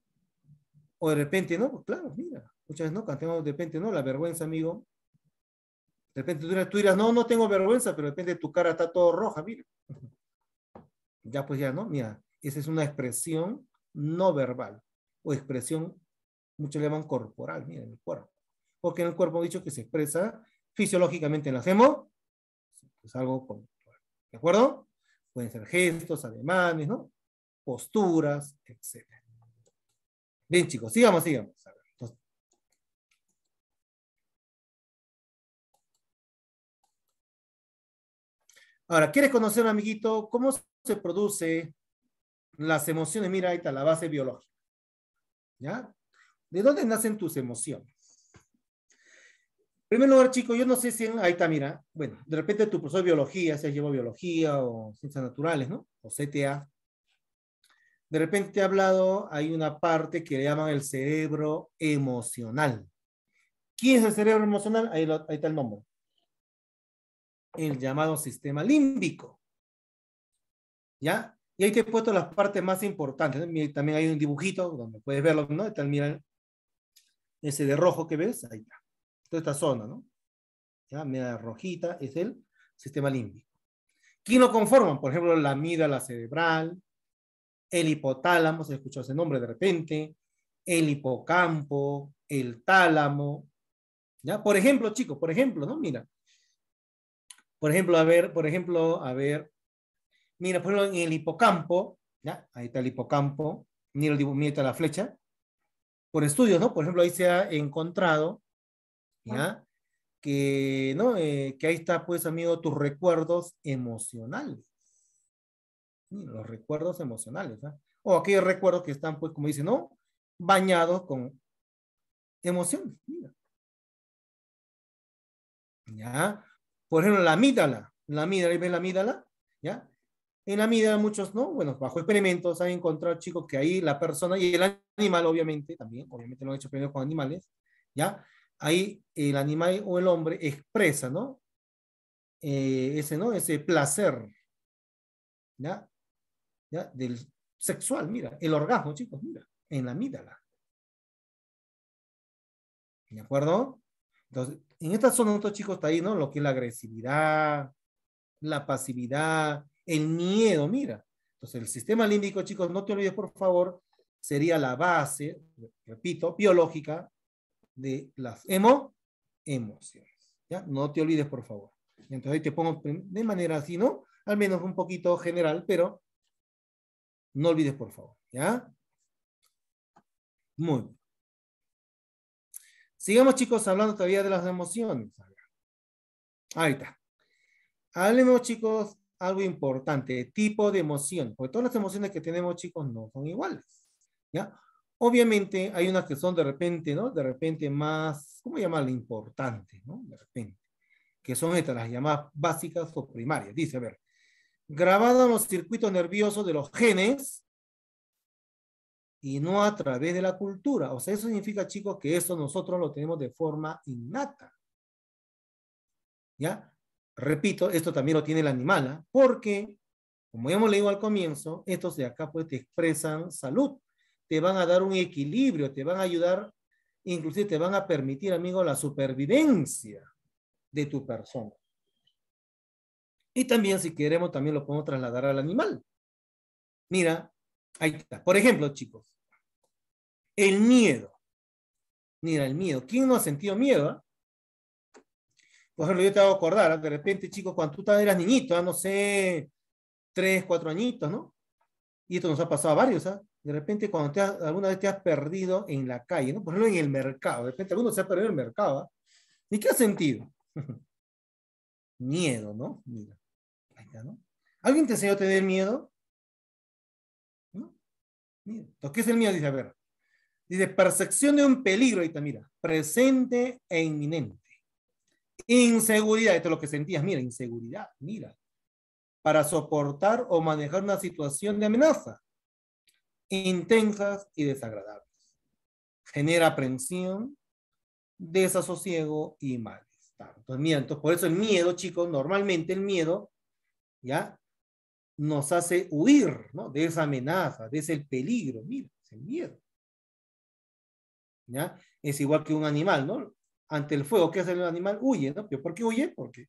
O de repente no, pues claro, mira. Muchas veces no cantemos, de repente no, la vergüenza, amigo. De repente tú, dirás, no, no tengo vergüenza, pero de repente tu cara está todo roja, mira. Ya pues ya, ¿no? Mira, esa es una expresión no verbal o expresión, muchos le llaman corporal, mira, en el cuerpo. Porque en el cuerpo, dicho que se expresa fisiológicamente en la es algo con ¿De acuerdo? Pueden ser gestos, ademanes, ¿no? Posturas, etc. Bien, chicos, sigamos, sigamos. Ahora, ¿quieres conocer, amiguito, cómo se produce las emociones? Mira, ahí está la base biológica. ¿Ya? ¿De dónde nacen tus emociones? primer lugar, chicos, yo no sé si Ahí está, mira. bueno, de repente tu profesor de biología, si has llevado biología o ciencias naturales, ¿no? O CTA. De repente he hablado, hay una parte que le llaman el cerebro emocional. ¿Quién es el cerebro emocional? Ahí, está el nombre. El llamado sistema límbico. ¿Ya? Y ahí te he puesto las partes más importantes. También hay un dibujito donde puedes verlo, ¿no? Está el, mira, ese de rojo que ves, ahí está toda esta zona, ¿no? ¿Ya? Media rojita es el sistema límbico. ¿Quién lo conforman? Por ejemplo, la amígdala cerebral, el hipotálamo, se escuchó ese nombre de repente, el hipocampo, el tálamo, ¿ya? Por ejemplo, chicos, por ejemplo, ¿no? Mira, por ejemplo, a ver, por ejemplo, a ver, mira, por ejemplo, en el hipocampo, ¿ya? Ahí está el hipocampo, mira, mira la flecha. Por estudios, ¿no? Por ejemplo, ahí se ha encontrado ¿ya? Que, ¿no? Eh, que ahí está, pues, amigo, tus recuerdos emocionales. Los recuerdos emocionales, ¿ah? O aquellos recuerdos que están, pues, como dice, ¿no? Bañados con emociones. ¿Ya? Por ejemplo, la amígdala. La amígdala, ¿ves la amígdala? ¿Ya? En la amígdala muchos, ¿no? Bueno, bajo experimentos han encontrado, chicos, que ahí la persona y el animal, obviamente, también, obviamente lo han hecho primero con animales, ¿ya? ahí el animal o el hombre expresa, ¿no? Eh, ese, ¿no? Ese placer, ¿ya? ¿ya? Del sexual, mira, el orgasmo, chicos, mira, en la amígdala. ¿De acuerdo? Entonces, en esta zona, chicos, está ahí, ¿no? Lo que es la agresividad, la pasividad, el miedo, mira. Entonces, el sistema límbico, chicos, no te olvides, por favor, sería la base, repito, biológica de las emo, emociones. ¿ya? No te olvides, por favor. Entonces ahí te pongo de manera así, ¿no? Al menos un poquito general, pero no olvides, por favor. ¿Ya? Muy bien. Sigamos, chicos, hablando todavía de las emociones. Ahí está. Hablemos, chicos, algo importante, tipo de emoción. Porque todas las emociones que tenemos, chicos, no son iguales. ¿Ya? Obviamente hay unas que son de repente, ¿no? De repente más, ¿cómo llamarle? Importante, ¿no? De repente. Que son estas, las llamadas básicas o primarias. Dice, a ver, grabado en los circuitos nerviosos de los genes y no a través de la cultura. O sea, eso significa, chicos, que eso nosotros lo tenemos de forma innata. ¿Ya? Repito, esto también lo tiene el animal, porque, como ya hemos leído al comienzo, estos de acá pues te expresan salud te van a dar un equilibrio, te van a ayudar, inclusive te van a permitir, amigo, la supervivencia de tu persona. Y también, si queremos, también lo podemos trasladar al animal. Mira, ahí está. Por ejemplo, chicos, el miedo. Mira, el miedo. ¿Quién no ha sentido miedo? Ah? Por ejemplo, yo te hago acordar, ah, de repente, chicos, cuando tú eras niñito, ah, no sé, tres, cuatro añitos, ¿no? Y esto nos ha pasado a varios, ¿ah? de repente cuando alguna vez te has perdido en la calle, ¿no? por ejemplo en el mercado, de repente alguno se ha perdido en el mercado, ¿ah? ¿y qué has sentido? miedo, ¿no? Mira, ¿Alguien te enseñó a tener miedo? ¿No? miedo ¿qué es el miedo? Dice, a ver, dice percepción de un peligro, ahí está, mira, presente e inminente. Inseguridad, esto es lo que sentías, mira, inseguridad, mira, para soportar o manejar una situación de amenaza intensas y desagradables. Genera aprensión, desasosiego y malestar. Entonces, mira, por eso el miedo, chicos, normalmente el miedo, ¿ya? Nos hace huir, ¿no? De esa amenaza, de ese peligro, mira, es el miedo. ¿Ya? Es igual que un animal, ¿no? Ante el fuego, ¿qué hace el animal? Huye, ¿no? ¿Por qué huye? Porque,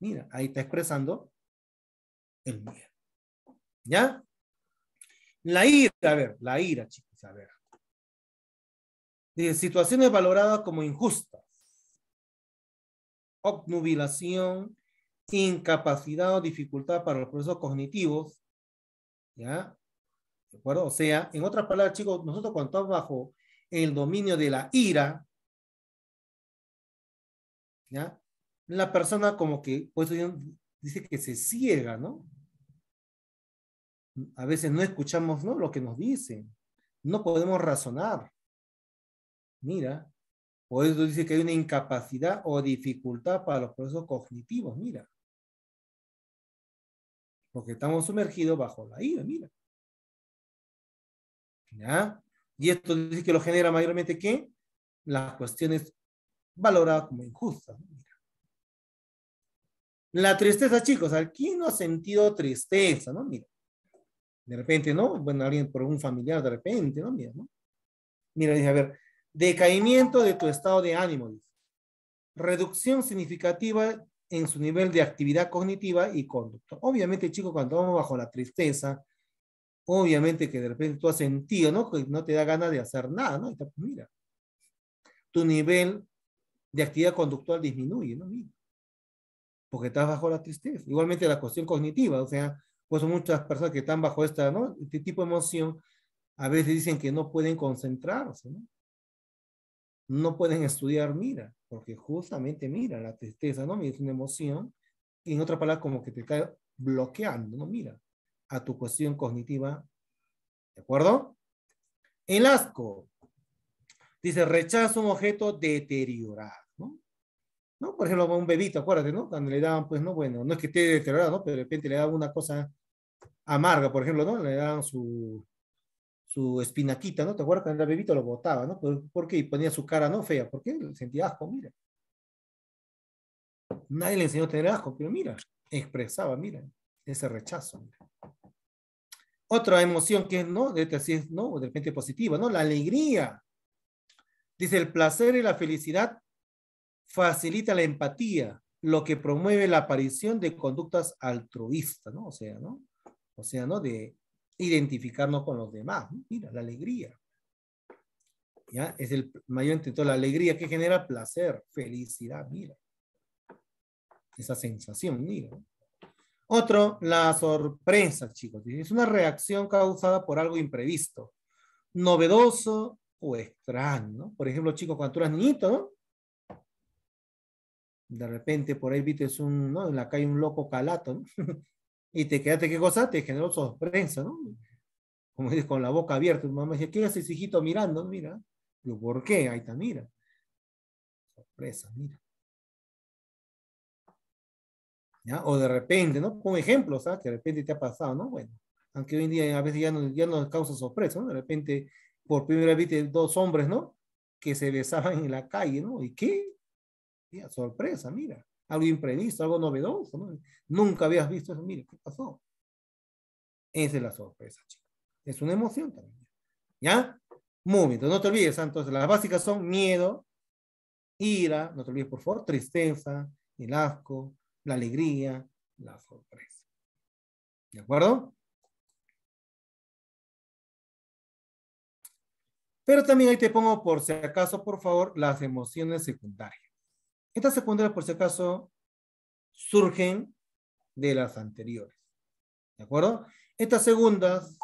mira, ahí está expresando el miedo. ¿Ya? La ira, a ver, la ira, chicos, a ver. situaciones valoradas como injustas. Obnubilación, incapacidad o dificultad para los procesos cognitivos. ¿Ya? ¿De acuerdo? O sea, en otras palabras, chicos, nosotros cuando estamos bajo el dominio de la ira, ¿ya? La persona como que, pues dice que se ciega, ¿no? A veces no escuchamos ¿no? lo que nos dicen. No podemos razonar. Mira, por eso dice que hay una incapacidad o dificultad para los procesos cognitivos. Mira. Porque estamos sumergidos bajo la ira. Mira. ¿Ya? Y esto dice que lo genera mayormente que las cuestiones valoradas como injustas. Mira. La tristeza, chicos, ¿a quién no ha sentido tristeza? ¿no? Mira. De repente, ¿no? Bueno, alguien por un familiar, de repente, ¿no? Mira, ¿no? Mira, dice, a ver, decaimiento de tu estado de ánimo, dice. Reducción significativa en su nivel de actividad cognitiva y conducta. Obviamente, chicos, cuando vamos bajo la tristeza, obviamente que de repente tú has sentido, ¿no? Que no te da ganas de hacer nada, ¿no? mira, tu nivel de actividad conductual disminuye, ¿no? Mira, porque estás bajo la tristeza. Igualmente la cuestión cognitiva, o sea, pues muchas personas que están bajo esta, este tipo de emoción a veces dicen que no pueden concentrarse, ¿no? no pueden estudiar mira, porque justamente mira, la tristeza, ¿no? Es una emoción, y en otra palabra, como que te cae bloqueando, ¿no? Mira, a tu cuestión cognitiva, ¿de acuerdo? El asco, dice, rechaza un objeto deteriorado, ¿no? ¿No? Por ejemplo, un bebito, acuérdate, ¿no? Cuando le daban, pues, no, bueno, no es que esté deteriorado, ¿no? Pero de repente le daban una cosa amarga, por ejemplo, ¿no? Le daban su, su espinaquita, ¿no? ¿Te acuerdas cuando era bebito lo botaba, ¿no? ¿Por, qué? Y ponía su cara, ¿no? Fea, ¿por qué? Sentía asco, mira. Nadie le enseñó a tener asco, pero mira, expresaba, mira, ese rechazo. Otra emoción que es, ¿no? De, es, ¿no? de repente positiva, ¿no? La alegría. Dice, el placer y la felicidad facilita la empatía, lo que promueve la aparición de conductas altruistas, ¿no? O sea, ¿no? O sea, ¿no? De identificarnos con los demás. Mira, la alegría. ¿Ya? Es el mayor intento, la alegría que genera placer, felicidad, mira. Esa sensación, mira. Otro, la sorpresa, chicos. Es una reacción causada por algo imprevisto, novedoso o extraño, ¿no? Por ejemplo, chicos, cuando tú eras niñito, De repente por ahí viste un, ¿no? En la calle un loco calato, ¿no? y te quedaste, ¿qué cosa? Te generó sorpresa, ¿no? Como dices, con la boca abierta. Tu mamá dice, ¿qué haces, hijito, mirando? Mira. Yo, ¿por qué? Ahí está, mira. Sorpresa, mira. ¿Ya? O de repente, ¿no? Un ejemplo, ¿sabes? ¿ah? Que de repente te ha pasado, ¿no? Bueno, aunque hoy en día a veces ya no, ya no causa sorpresa, ¿no? De repente, por primera vez, dos hombres, ¿no? Que se besaban en la calle, ¿no? ¿Y qué? mira sorpresa, mira algo imprevisto, algo novedoso. ¿no? Nunca habías visto eso, mire, ¿qué pasó? Esa es la sorpresa, chicos. Es una emoción también. ¿Ya? Muy bien, no te olvides, entonces las básicas son miedo, ira, no te olvides por favor, tristeza, el asco, la alegría, la sorpresa. ¿De acuerdo? Pero también ahí te pongo por si acaso, por favor, las emociones secundarias. Estas secundarias, por si acaso, surgen de las anteriores. ¿De acuerdo? Estas segundas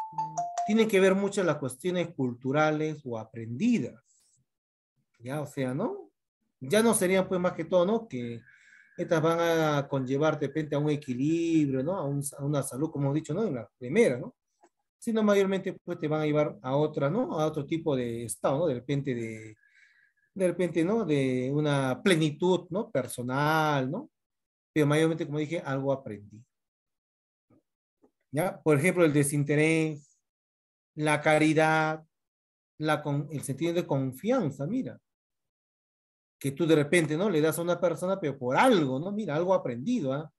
tienen que ver mucho las cuestiones culturales o aprendidas. Ya, o sea, ¿no? Ya no serían, pues, más que todo, ¿no? Que estas van a conllevar de repente a un equilibrio, ¿no? A, a una salud, como hemos dicho, ¿no? En la primera, ¿no? Sino mayormente, pues, te van a llevar a otra, ¿no? A otro tipo de estado, ¿no? De repente de de repente, ¿no? De una plenitud, ¿no? Personal, ¿no? Pero mayormente, como dije, algo aprendido. ¿Ya? Por ejemplo, el desinterés, la caridad, la con, el sentido de confianza, mira. Que tú de repente, ¿no? Le das a una persona, pero por algo, ¿no? Mira, algo aprendido, ¿ah?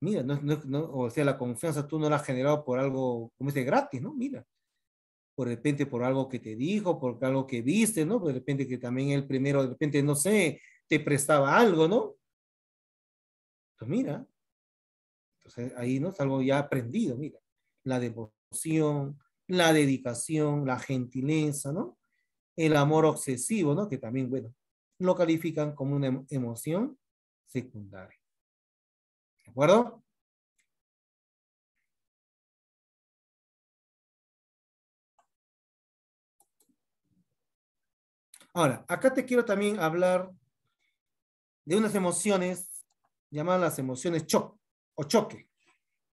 Mira, no, no, o sea, la confianza tú no la has generado por algo, como dice, gratis, ¿no? Mira, por repente por algo que te dijo, por algo que viste, ¿no? De repente que también el primero, de repente, no sé, te prestaba algo, ¿no? Pues mira, entonces ahí, ¿no? Es algo ya aprendido, mira, la devoción, la dedicación, la gentileza, ¿no? El amor obsesivo, ¿no? Que también, bueno, lo califican como una emoción secundaria. ¿De acuerdo? Ahora, acá te quiero también hablar de unas emociones llamadas las emociones shock o choque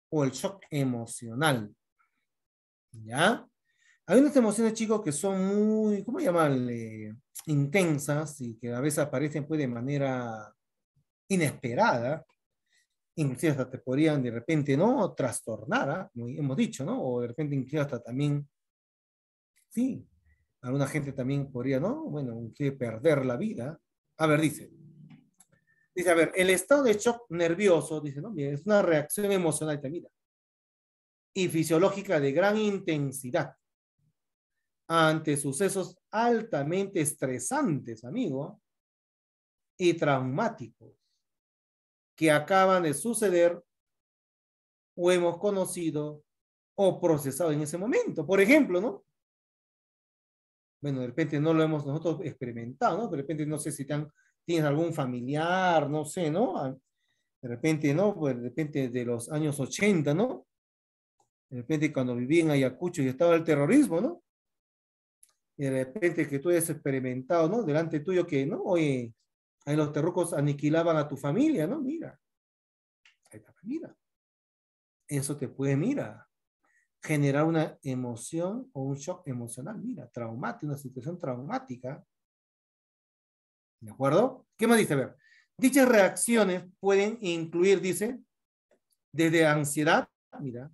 o el shock emocional. ¿Ya? Hay unas emociones, chicos, que son muy, ¿cómo llamarle? Intensas y que a veces aparecen pues, de manera inesperada. Inclusive hasta te podrían de repente, ¿no? Trastornar, ¿ah? hemos dicho, ¿no? O de repente incluso hasta también, sí, alguna gente también podría, ¿no? Bueno, que perder la vida. A ver, dice. Dice, a ver, el estado de shock nervioso, dice, ¿no? Bien, es una reacción emocional temida y fisiológica de gran intensidad ante sucesos altamente estresantes, amigo, y traumáticos que acaban de suceder o hemos conocido o procesado en ese momento. Por ejemplo, ¿no? bueno, de repente no lo hemos nosotros experimentado, ¿no? De repente no sé si tienes algún familiar, no sé, ¿no? Ah, de repente, ¿no? Pues de repente de los años 80, ¿no? De repente cuando viví en Ayacucho y estaba el terrorismo, ¿no? Y de repente que tú hayas experimentado, ¿no? Delante tuyo que, ¿no? Oye, ahí los terrucos aniquilaban a tu familia, ¿no? Mira. Ahí está, mira. Eso te puede, mira, generar una emoción o un shock emocional, mira, traumática, una situación traumática. ¿De acuerdo? ¿Qué más dice? A ver, dichas reacciones pueden incluir, dice, desde ansiedad, mira,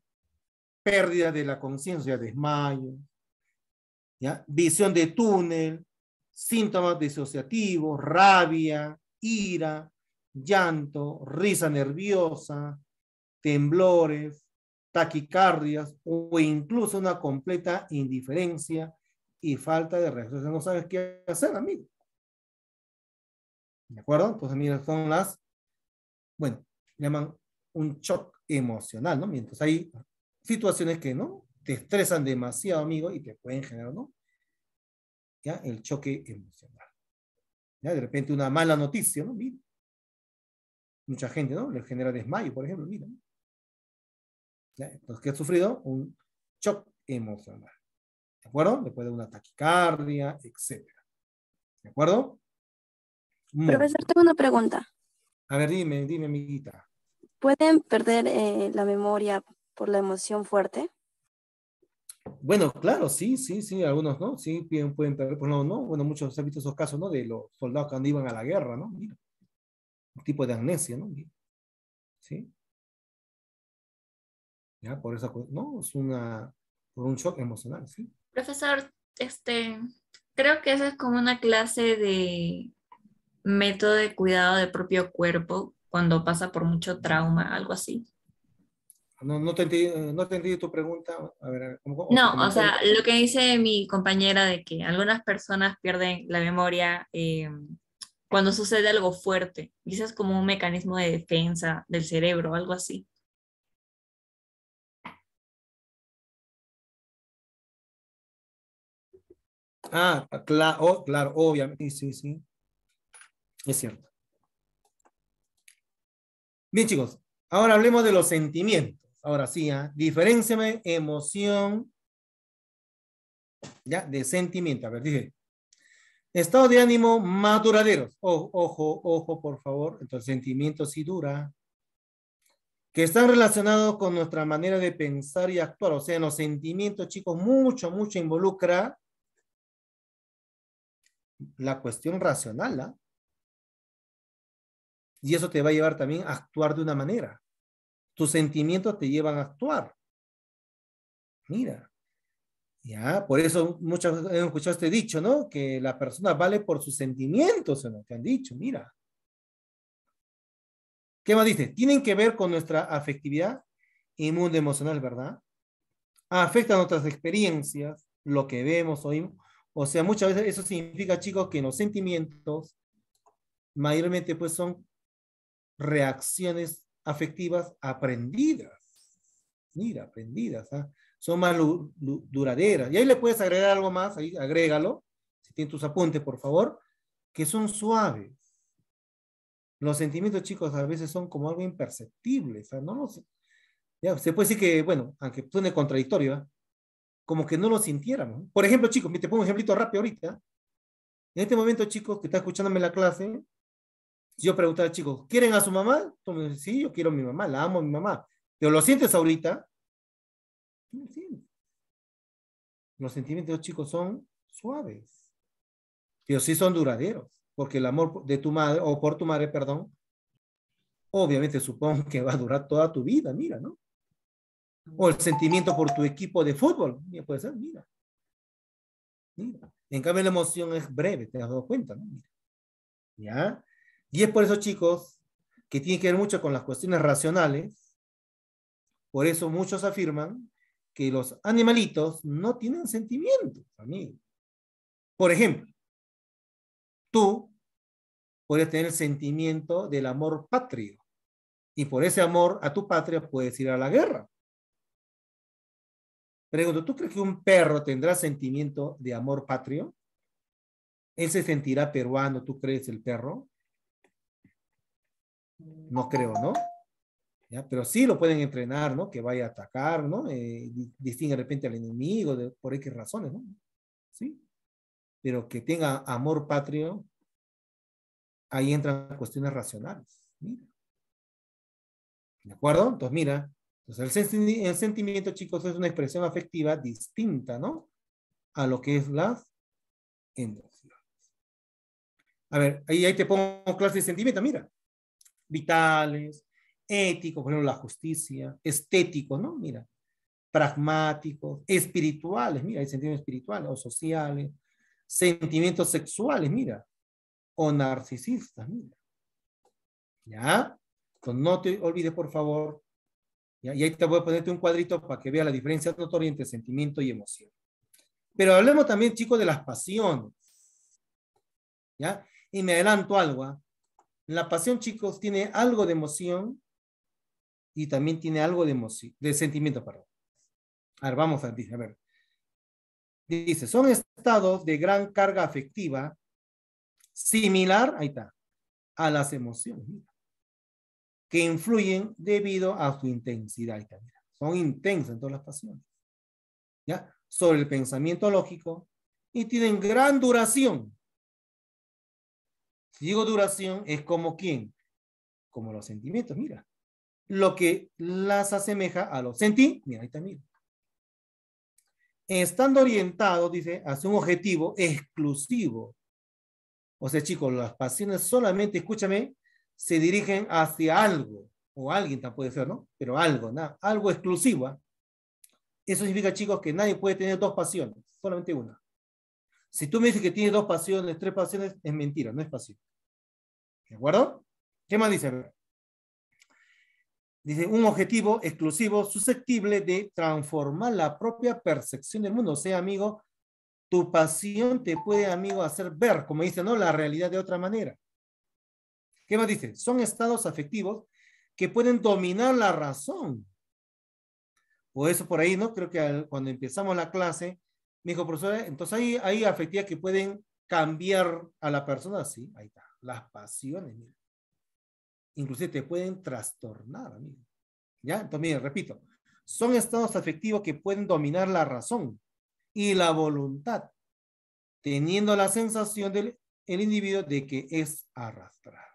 pérdida de la conciencia, desmayo, ¿ya? visión de túnel, síntomas disociativos, rabia, ira, llanto, risa nerviosa, temblores, taquicardias o incluso una completa indiferencia y falta de reacción. no sabes qué hacer, amigo. ¿De acuerdo? Entonces, mira, son las, bueno, llaman un shock emocional, ¿no? Mientras hay situaciones que, ¿no? Te estresan demasiado, amigo, y te pueden generar, ¿no? Ya, el choque emocional. Ya, de repente una mala noticia, ¿no? Mira. Mucha gente, ¿no? Le genera desmayo, por ejemplo, mira. Entonces, ¿qué ha sufrido? Un shock emocional. ¿De acuerdo? Después de una taquicardia, etc. ¿De acuerdo? Profesor, tengo una pregunta. A ver, dime, dime, amiguita. ¿Pueden perder eh, la memoria por la emoción fuerte? Bueno, claro, sí, sí, sí, algunos, ¿no? Sí, pueden, pueden perder, pues no, bueno, muchos han visto esos casos, ¿no? De los soldados que iban a la guerra, ¿no? un tipo de amnesia, ¿no? sí. Por eso, no, es una, por un shock emocional, Profesor, este, creo que eso es como una clase de método de cuidado del propio cuerpo cuando pasa por mucho trauma, algo así. No, no, entendí, eh, no tu pregunta. no, o sea, lo que dice mi compañera de que algunas personas pierden la memoria em, cuando sucede algo fuerte. Quizás como un mecanismo de defensa del cerebro, algo así. Ah, claro, oh, claro, obviamente, sí, sí. sí, Es cierto. Bien, chicos, ahora hablemos de los sentimientos. Ahora sí, ¿ah? diferenciame emoción ya de sentimiento. A ver, dije. Estado de ánimo más duraderos. Ojo, ojo, ojo, por favor. Entonces, sentimientos sí dura. Que están relacionados con nuestra manera de pensar y actuar. O sea, los sentimientos, chicos, mucho, mucho involucra la cuestión racional. ¿ah? Y eso te va a llevar también a actuar de una manera. Tus sentimientos te llevan a actuar. Mira. Ya, por eso muchos hemos escuchado este dicho, ¿no? Que la persona vale por sus sentimientos, ¿no? Te han dicho, mira. ¿Qué más dice? Tienen que ver con nuestra afectividad y mundo emocional, ¿verdad? Afectan nuestras experiencias, lo que vemos, oímos, o sea, muchas veces eso significa, chicos, que los sentimientos mayormente pues son reacciones afectivas aprendidas. Mira, aprendidas. ¿ah? Son más duraderas. Y ahí le puedes agregar algo más, ahí agrégalo, si tienes tus apuntes, por favor, que son suaves. Los sentimientos, chicos, a veces son como algo imperceptible. sea, ¿ah? No, sé. ya, se puede decir que, bueno, aunque suene contradictorio, ¿ah? como que no lo sintiéramos. Por ejemplo, chicos, te pongo un ejemplito rápido ahorita. En este momento, chicos, que está escuchándome la clase, yo preguntaba, chicos, ¿quieren a su mamá? Entonces, sí, yo quiero a mi mamá, la amo a mi mamá. Pero ¿lo sientes ahorita? Los sentimientos chicos son suaves, pero sí son duraderos, porque el amor de tu madre, o por tu madre, perdón, obviamente supongo que va a durar toda tu vida, mira, ¿no? O el sentimiento por tu equipo de fútbol. puede ser, mira. En cambio, la emoción es breve, te has dado cuenta, ¿no? ¿Ya? Y es por eso, chicos, que tiene que ver mucho con las cuestiones racionales. Por eso muchos afirman que los animalitos no tienen sentimientos, Por ejemplo, tú puedes tener el sentimiento del amor patrio. Y por ese amor a tu patria puedes ir a la guerra. Pregunto, ¿tú crees que un perro tendrá sentimiento de amor patrio? ¿Él se sentirá peruano, tú crees, el perro? No creo, ¿no? Pero sí lo pueden entrenar, ¿no? Que vaya a atacar, ¿no? Eh, distingue de repente al enemigo por X razones, ¿no? Sí. Pero que tenga amor patrio, ahí entran cuestiones racionales. Mira. ¿De acuerdo? Entonces, mira, entonces, el, sentimiento, chicos, es una expresión afectiva distinta, ¿no? A lo que es las emociones. A ver, ahí, ahí te pongo clases de sentimiento, mira. Vitales, éticos, por ejemplo, la justicia, estéticos, ¿no? Mira. Pragmáticos, espirituales, mira, hay sentimientos espirituales o sociales, sentimientos sexuales, mira, o narcisistas, mira. ¿Ya? Entonces, no te olvides, por favor, y ahí te voy a ponerte un cuadrito para que veas la diferencia notoria entre sentimiento y emoción. Pero hablemos también, chicos, de las pasiones. ¿Ya? Y me adelanto algo. ¿ah? La pasión, chicos, tiene algo de emoción y también tiene algo de, de sentimiento. Perdón. ver, vamos a, a ver. Dice, son estados de gran carga afectiva similar, ahí está, a las emociones que influyen debido a su intensidad. Son intensas en todas las pasiones. ¿Ya? Sobre el pensamiento lógico y tienen gran duración. Si digo duración, es como quién? Como los sentimientos, mira. Lo que las asemeja a los sentimientos, mira, ahí también. Estando orientados, dice, hacia un objetivo exclusivo. O sea, chicos, las pasiones solamente, escúchame, se dirigen hacia algo, o alguien también puede ser, ¿no? Pero algo, nada, algo exclusiva. Eso significa, chicos, que nadie puede tener dos pasiones, solamente una. Si tú me dices que tienes dos pasiones, tres pasiones, es mentira, no es pasión. ¿De acuerdo? ¿Qué más dice? Dice, un objetivo exclusivo susceptible de transformar la propia percepción del mundo. O sea, amigo, tu pasión te puede, amigo, hacer ver, como dice, ¿no? La realidad de otra manera. ¿Qué más dice? Son estados afectivos que pueden dominar la razón. O eso por ahí, ¿no? Creo que cuando empezamos la clase, me dijo, profesor, entonces hay, hay afectivas que pueden cambiar a la persona. Sí, ahí está. Las pasiones, mira. Inclusive te pueden trastornar, amigo. ¿Ya? Entonces, mire, repito. Son estados afectivos que pueden dominar la razón y la voluntad, teniendo la sensación del individuo de que es arrastrado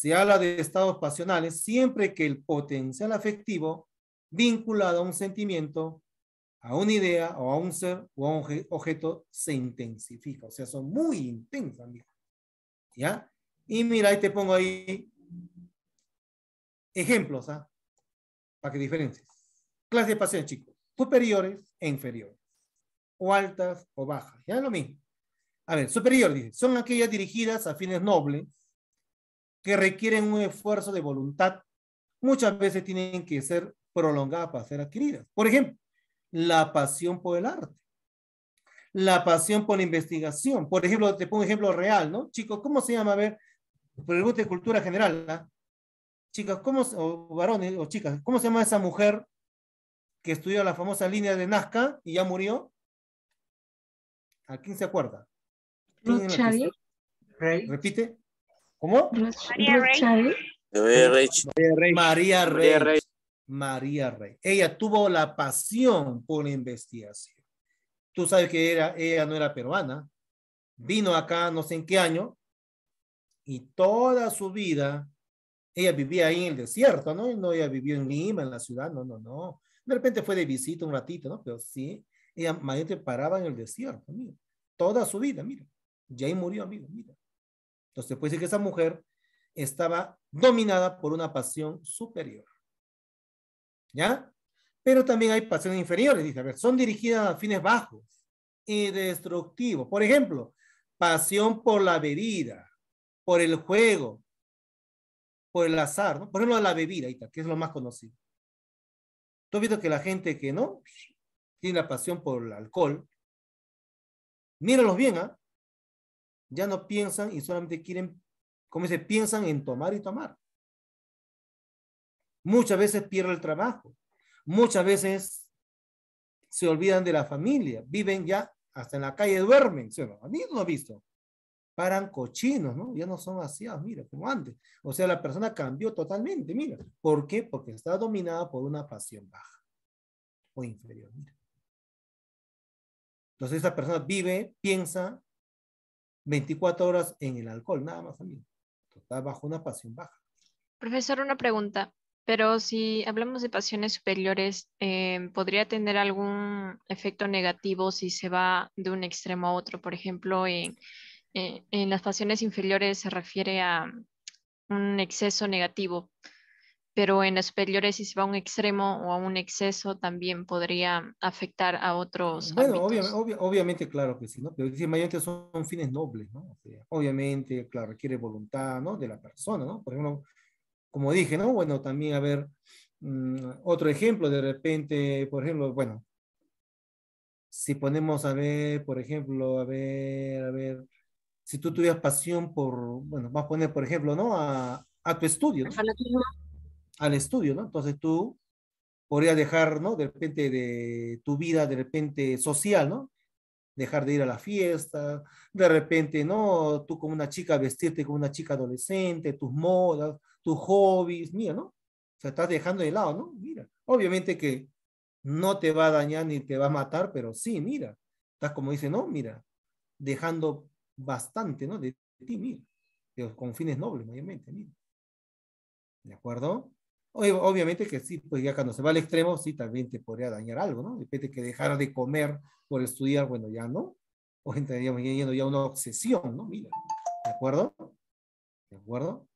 se habla de estados pasionales siempre que el potencial afectivo vinculado a un sentimiento, a una idea o a un ser o a un objeto se intensifica. O sea, son muy intensas. ¿Ya? Y mira, ahí te pongo ahí ejemplos, ¿ah? Para que diferencies. Clases de pasión, chicos. Superiores e inferiores. O altas o bajas. Ya es lo mismo. A ver, superior, son aquellas dirigidas a fines nobles, que requieren un esfuerzo de voluntad, muchas veces tienen que ser prolongadas para ser adquiridas. Por ejemplo, la pasión por el arte, la pasión por la investigación. Por ejemplo, te pongo un ejemplo real, ¿no? Chicos, ¿cómo se llama? A ver, pregunta de cultura general, ¿ah? Chicas, ¿cómo, o varones, o chicas, ¿cómo se llama esa mujer que estudió la famosa línea de Nazca y ya murió? ¿A quién se acuerda? Repite. ¿Cómo? María Rey. María Rey. María Rey. Ella tuvo la pasión por investigación. Tú sabes que era, ella no era peruana. Vino acá no sé en qué año. Y toda su vida, ella vivía ahí en el desierto, ¿no? No, ella vivió en Lima, en la ciudad, no, no, no. De repente fue de visita un ratito, ¿no? Pero sí, ella mayormente paraba en el desierto, mira. Toda su vida, mira. Ya ahí murió, amigo, mira se puede decir que esa mujer estaba dominada por una pasión superior. ¿Ya? Pero también hay pasiones inferiores, dice, ver, son dirigidas a fines bajos y destructivos. Por ejemplo, pasión por la bebida, por el juego, por el azar, ¿no? Por ejemplo, la bebida, que es lo más conocido. Tú has visto que la gente que no tiene la pasión por el alcohol, míralos bien, ¿ah? ya no piensan y solamente quieren, como dice, piensan en tomar y tomar. Muchas veces pierden el trabajo, muchas veces se olvidan de la familia, viven ya hasta en la calle, duermen, a mí no lo he visto. Paran cochinos, ¿no? Ya no son aseados, ah, mira, como antes. O sea, la persona cambió totalmente, mira. ¿Por qué? Porque está dominada por una pasión baja o inferior, mira. Entonces esa persona vive, piensa 24 horas en el alcohol, nada más, amigo. Está bajo una pasión baja. Profesor, una pregunta. Pero si hablamos de pasiones superiores, em, ¿podría tener algún efecto negativo si se va de un extremo a otro? Por ejemplo, en las pasiones inferiores se refiere a un exceso negativo pero en superiores si se va a un extremo o a un exceso también podría afectar a otros. Bueno, obviamente, claro que sí, ¿no? Pero si mayormente son fines nobles, ¿no? obviamente, claro, requiere voluntad, ¿no? De la persona, ¿no? Por ejemplo, como dije, ¿no? Bueno, también, a ver, mm, otro ejemplo, de repente, por ejemplo, bueno, si ponemos a ver, por ejemplo, a ver, a ver, si tú tuvieras pasión por, bueno, vas a poner, por ejemplo, ¿no? A, a tu estudio al estudio, ¿no? Entonces tú podrías dejar, ¿no? De repente de tu vida, de repente social, ¿no? Dejar de ir a la fiesta, de repente, ¿no? Tú como una chica vestirte como una chica adolescente, tus modas, tus hobbies, mira, ¿no? O sea, estás dejando de lado, ¿no? Mira, obviamente que no te va a dañar ni te va a matar, pero sí, mira, estás como dice, ¿no? Mira, dejando bastante, ¿no? De ti, mira, con fines nobles, obviamente, mira. ¿De acuerdo? Obviamente que sí, pues ya cuando se va al extremo, sí, también te podría dañar algo, ¿no? depende que dejara de comer por estudiar, bueno, ya no. O entraríamos yendo ya una obsesión, ¿no? Mira, ¿de acuerdo? ¿De acuerdo?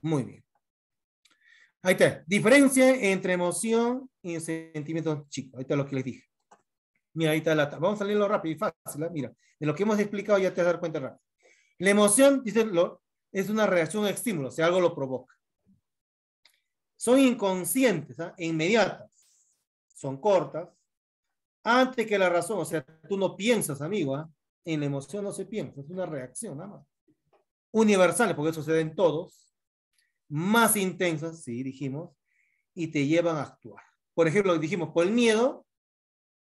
Muy bien. Ahí está. Diferencia entre emoción y sentimiento chico. Ahí está lo que les dije. Mira, ahí está la Vamos a leerlo rápido y fácil. ¿eh? Mira, de lo que hemos explicado ya te vas a dar cuenta rápido. La emoción, dice, es una reacción a estímulo, o algo lo provoca son inconscientes, ¿eh? inmediatas, son cortas, antes que la razón, o sea, tú no piensas, amigo, ¿ah? en la emoción no se piensa, es una reacción nada más. Universales, porque eso se todos, más intensas, sí, dijimos, y te llevan a actuar. Por ejemplo, dijimos, por el miedo,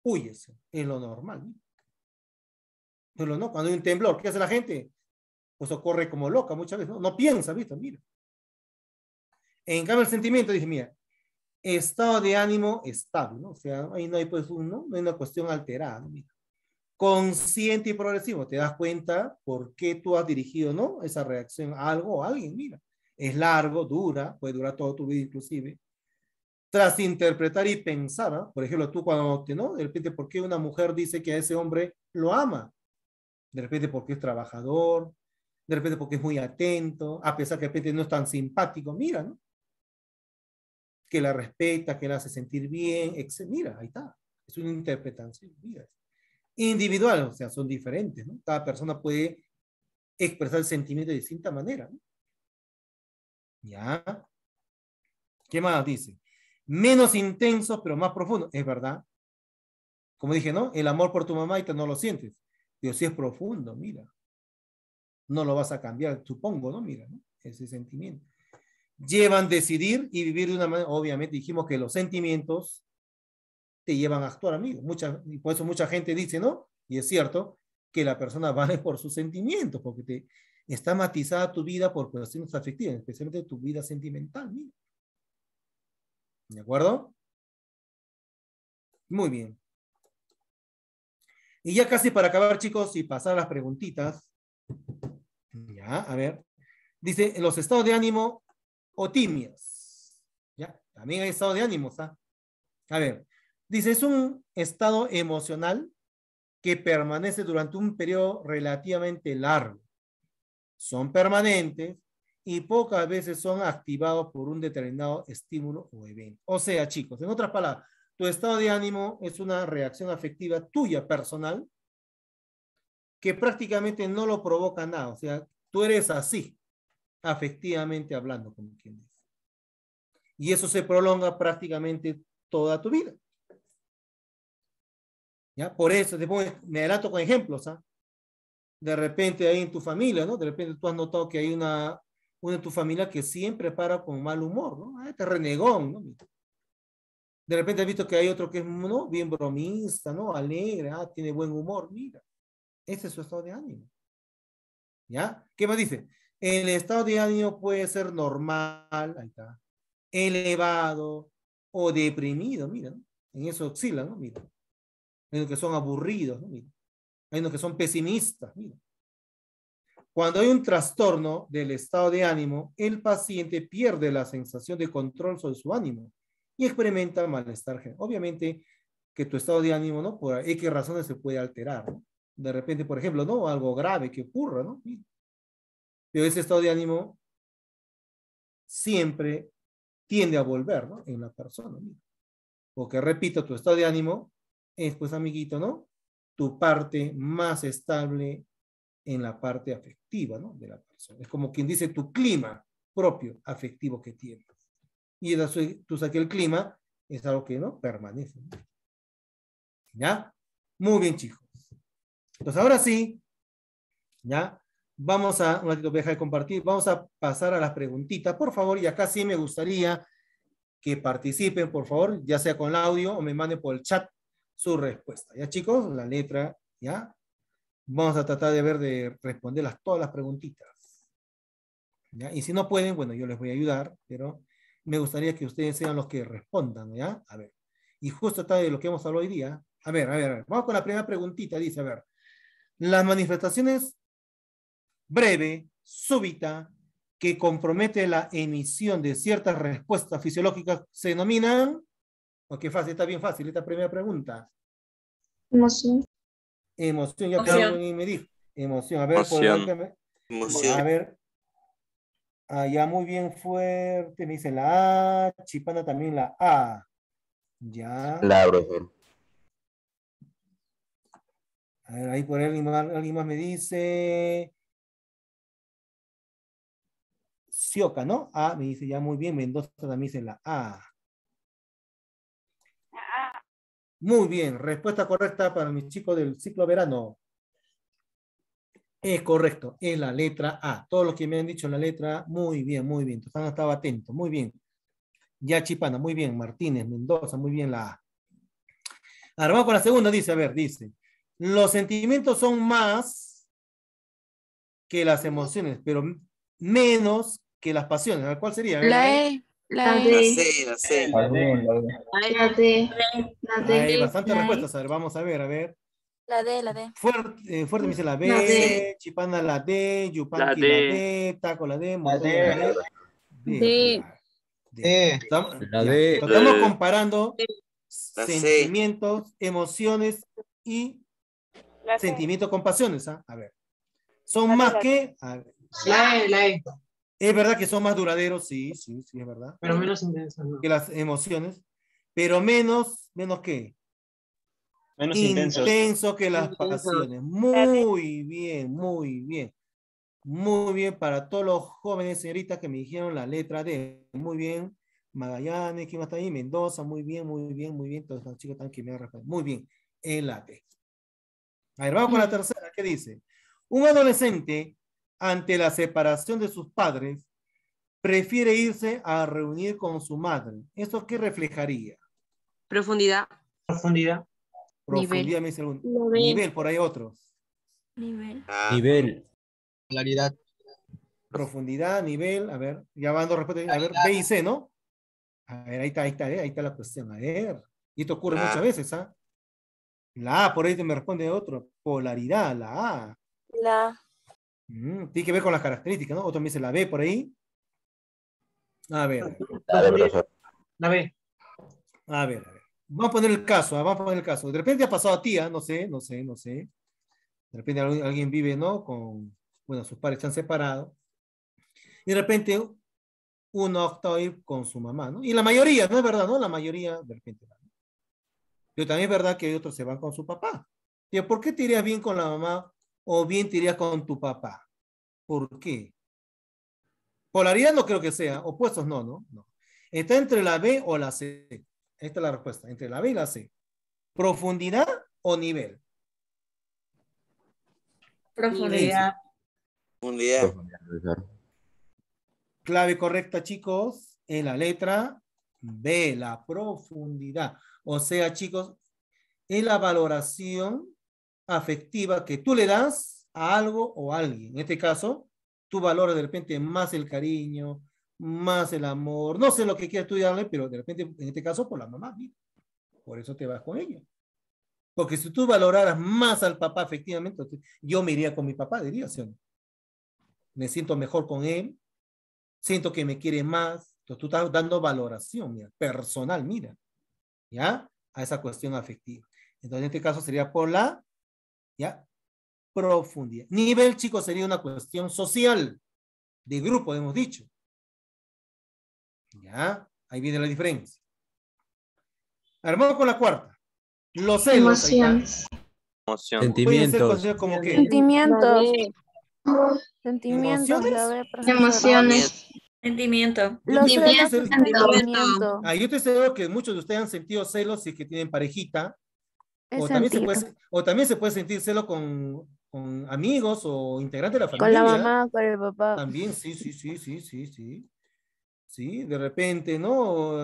huyes, es lo normal. Pero no, cuando hay un temblor, ¿qué hace la gente? Pues ocurre como loca muchas veces, no, no piensa, ¿viste? Mira. En cambio, el sentimiento dije, mira, estado de ánimo estable, ¿no? O sea, ahí no hay pues uno, no hay una cuestión alterada, Mira. Consciente y progresivo, te das cuenta por qué tú has dirigido, ¿no? Esa reacción a algo o a alguien, mira. Es largo, dura, puede durar toda tu vida inclusive. Tras interpretar y pensar, ¿ah? por ejemplo, tú cuando, te ¿no? De repente, ¿por qué una mujer dice que a ese hombre lo ama? De repente, porque es trabajador, de repente, porque es muy atento, a pesar que de repente no es tan simpático, mira, ¿no? que la respeta, que la hace sentir bien, etc. Mira, ahí está. Es una interpretación. Individual, o sea, son diferentes, ¿no? Cada persona puede expresar el sentimiento de distinta manera, ¿no? ¿Ya? ¿Qué más dice? Menos intenso, pero más profundo, Es verdad. Como dije, ¿no? El amor por tu mamá y te no lo sientes. Pero sí es profundo, mira. No lo vas a cambiar, supongo, ¿no? Mira, ¿no? Ese sentimiento llevan decidir y vivir de una manera, obviamente dijimos que los sentimientos te llevan a actuar, amigo. Mucha, y por eso mucha gente dice, ¿no? Y es cierto que la persona vale por sus sentimientos, porque te, está matizada tu vida por cuestiones afectivas, especialmente tu vida sentimental, ¿De acuerdo? Muy bien. Y ya casi para acabar, chicos, y pasar a las preguntitas. Ya, a ver. Dice, los estados de ánimo o ¿Ya? También hay estado de ánimo ¿ah? A ver, dice, es un estado emocional que permanece durante un periodo relativamente largo. Son permanentes y pocas veces son activados por un determinado estímulo o evento. O sea, chicos, en otras palabras, tu estado de ánimo es una reacción afectiva tuya personal que prácticamente no lo provoca nada. O sea, tú eres así afectivamente hablando, como quien dice. Y eso se prolonga prácticamente toda tu vida. ¿Ya? Por eso, después me adelanto con ejemplos. ¿ah? De repente ahí en tu familia, ¿no? De repente tú has notado que hay una, una en tu familia que siempre para con mal humor, ¿no? Ah, este renegón, ¿no? De repente has visto que hay otro que es ¿no? bien bromista, ¿no? Alegre, ah, tiene buen humor, mira. Ese es su estado de ánimo. ¿Ya? ¿Qué más dice? El estado de ánimo puede ser normal, ahí está, elevado o deprimido, mira, en eso oscila, ¿no? Mira. Hay los que son aburridos, ¿no? Hay unos que son pesimistas, mira. Cuando hay un trastorno del estado de ánimo, el paciente pierde la sensación de control sobre su ánimo y experimenta malestar. Obviamente que tu estado de ánimo, ¿no? Por X razones se puede alterar, ¿no? De repente, por ejemplo, ¿no? Algo grave que ocurra, ¿no? Pero ese estado de ánimo siempre tiende a volver ¿no? en la persona. Porque, repito, tu estado de ánimo es, pues, amiguito, ¿no? Tu parte más estable en la parte afectiva, ¿no? De la persona. Es como quien dice tu clima propio afectivo que tienes. Y tú que el clima es algo que, ¿no? Permanece. ¿Ya? Muy bien, chicos. Entonces, ahora sí, ¿ya? Vamos a, un ratito voy a dejar de compartir, vamos a pasar a las preguntitas, por favor, y acá sí me gustaría que participen, por favor, ya sea con el audio o me manden por el chat su respuesta. ¿Ya chicos? La letra, ¿ya? Vamos a tratar de ver de responderlas todas las preguntitas. ¿Ya? Y si no pueden, bueno, yo les voy a ayudar, pero me gustaría que ustedes sean los que respondan, ¿ya? A ver. Y justo está de lo que hemos hablado hoy día. A ver, a ver, a ver. Vamos con la primera preguntita. Dice, a ver. Las manifestaciones breve, súbita, que compromete la emisión de ciertas respuestas fisiológicas, se denominan, o qué fácil, está bien fácil, esta primera pregunta. Emoción. Emoción, ya y me Emoción, a ver, Emoción. A ver, allá muy bien fuerte, me dice la A, Chipana también la A. Ya. La profesor. A ver, ahí por ahí alguien alguien más me dice. Sioca, ¿no? A, me dice ya muy bien, Mendoza también dice la A. Muy bien, respuesta correcta para mis chicos del ciclo verano. Es correcto, es la letra A. Todos los que me han dicho la letra A, muy bien, muy bien. han estaba atento, muy bien. Ya Chipana, muy bien. Martínez, Mendoza, muy bien la A. Ahora vamos con la segunda, dice, a ver, dice. Los sentimientos son más que las emociones, pero menos que las pasiones. ¿Cuál sería? La E. La e. D. La C, la D. La D. Hay bastantes e. respuestas. A ver, vamos a ver, a ver. La D, la D. Fuerte, eh, fuerte me dice la B, chipana la D, Yupanqui la D. Taco la D, Montón la D. D. Pues, estamos, la D. estamos comparando sentimientos, emociones y sentimientos con pasiones. ¿ah? A ver. Son más que. la E, la E. Es verdad que son más duraderos, sí, sí, sí, es verdad. Pero menos intensos, Que las emociones, pero menos, menos qué? Menos intenso. Intenso que las pasiones. Muy bien, muy bien. Muy bien para todos los jóvenes, señoritas, que me dijeron la letra D. Muy bien. Magallanes, ¿quién más está ahí? Mendoza, muy bien, muy bien, muy bien. todos los chicos están que me Muy bien. El A, A ver, vamos con la tercera. ¿Qué dice? Un adolescente ante la separación de sus padres, prefiere irse a reunir con su madre. ¿Eso qué reflejaría? Profundidad. Profundidad. Profundidad, me dice Nivel. por ahí otros. Nivel. Ah, nivel. Claridad. Profundidad, nivel, a ver, ya van dos respuestas. A ver, B y C, ¿no? A ver, ahí está, ahí está, eh, ahí está la cuestión. A ver. Y esto ocurre muchas ah. veces, ¿ah? La A, por ahí me responde otro. Polaridad, la A. La Mm, tiene que ver con las características, ¿no? Otro también se la ve por ahí. A ver. A ver, la A ver, a ver. Vamos a poner el caso, ah, vamos a poner el caso. De repente ha pasado a tía, no sé, no sé, no sé. De repente alguien vive, ¿no? Con, bueno, sus padres están separados. Y de repente uno opta a ir con su mamá, ¿no? Y la mayoría, ¿no es verdad? ¿No? La mayoría de repente Pero también es verdad que otros se van con su papá. ¿por qué te irías bien con la mamá o bien te con tu papá. ¿Por qué? Polaridad no creo que sea, opuestos no, no, no. Está entre la B o la C. Esta es la respuesta, entre la B y la C. ¿Profundidad o nivel? Profundidad. Profundidad. Clave correcta, chicos, en la letra B, la profundidad. O sea, chicos, En la valoración afectiva que tú le das a algo o a alguien. En este caso, tú valoras de repente más el cariño, más el amor, no sé lo que quieras tú darle, pero de repente, en este caso, por la mamá, mira. por eso te vas con ella. Porque si tú valoraras más al papá, efectivamente, yo me iría con mi papá, diría, Me siento mejor con él, siento que me quiere más. Entonces tú estás dando valoración, mira, personal, mira, ¿ya? A esa cuestión afectiva. Entonces, en este caso sería por la ¿ya? Profundidad. Nivel, chicos, sería una cuestión social, de grupo, hemos dicho. ¿Ya? Ahí viene la diferencia. Armado con la cuarta. Los Emociones. Sentimientos. sentimientos Sentimientos. Sentimientos. Emociones. Sentimientos Sentimiento. Los sentimientos sentimiento. Ah, yo te sé que muchos de ustedes han sentido celos y que tienen parejita. O también, se puede, o también, se puede, sentir celo con, amigos o integrantes de la familia. Con la mamá, con el papá. También, sí, sí, sí, sí, sí, sí. Sí, de repente, ¿no?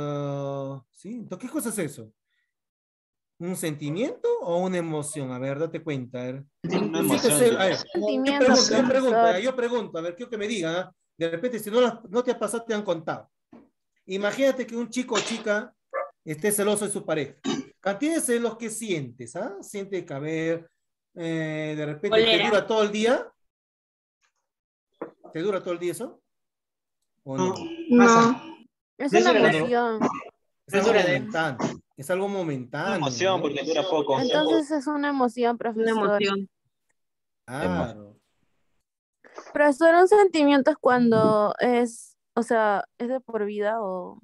Ah, sí, entonces, ¿qué cosa es eso? ¿Un sentimiento o una emoción? A ver, date cuenta. A ver. yo, pregunto, a ver, quiero que me digan. ¿ah? De repente, si no, no te ha pasado, te han contado. Imagínate que un chico o chica esté celoso de su pareja. Catines es los que sientes, ¿ah? Siente caber, eh, de repente te dura todo el día. ¿Te dura todo el día eso? ¿O no? No. Es una emoción. Es algo momentáneo. Es algo momentáneo. Una emoción, porque dura poco. Entonces es una emoción, profesor. Una emoción. Claro. Pero son sentimientos cuando es, o sea, es de por vida o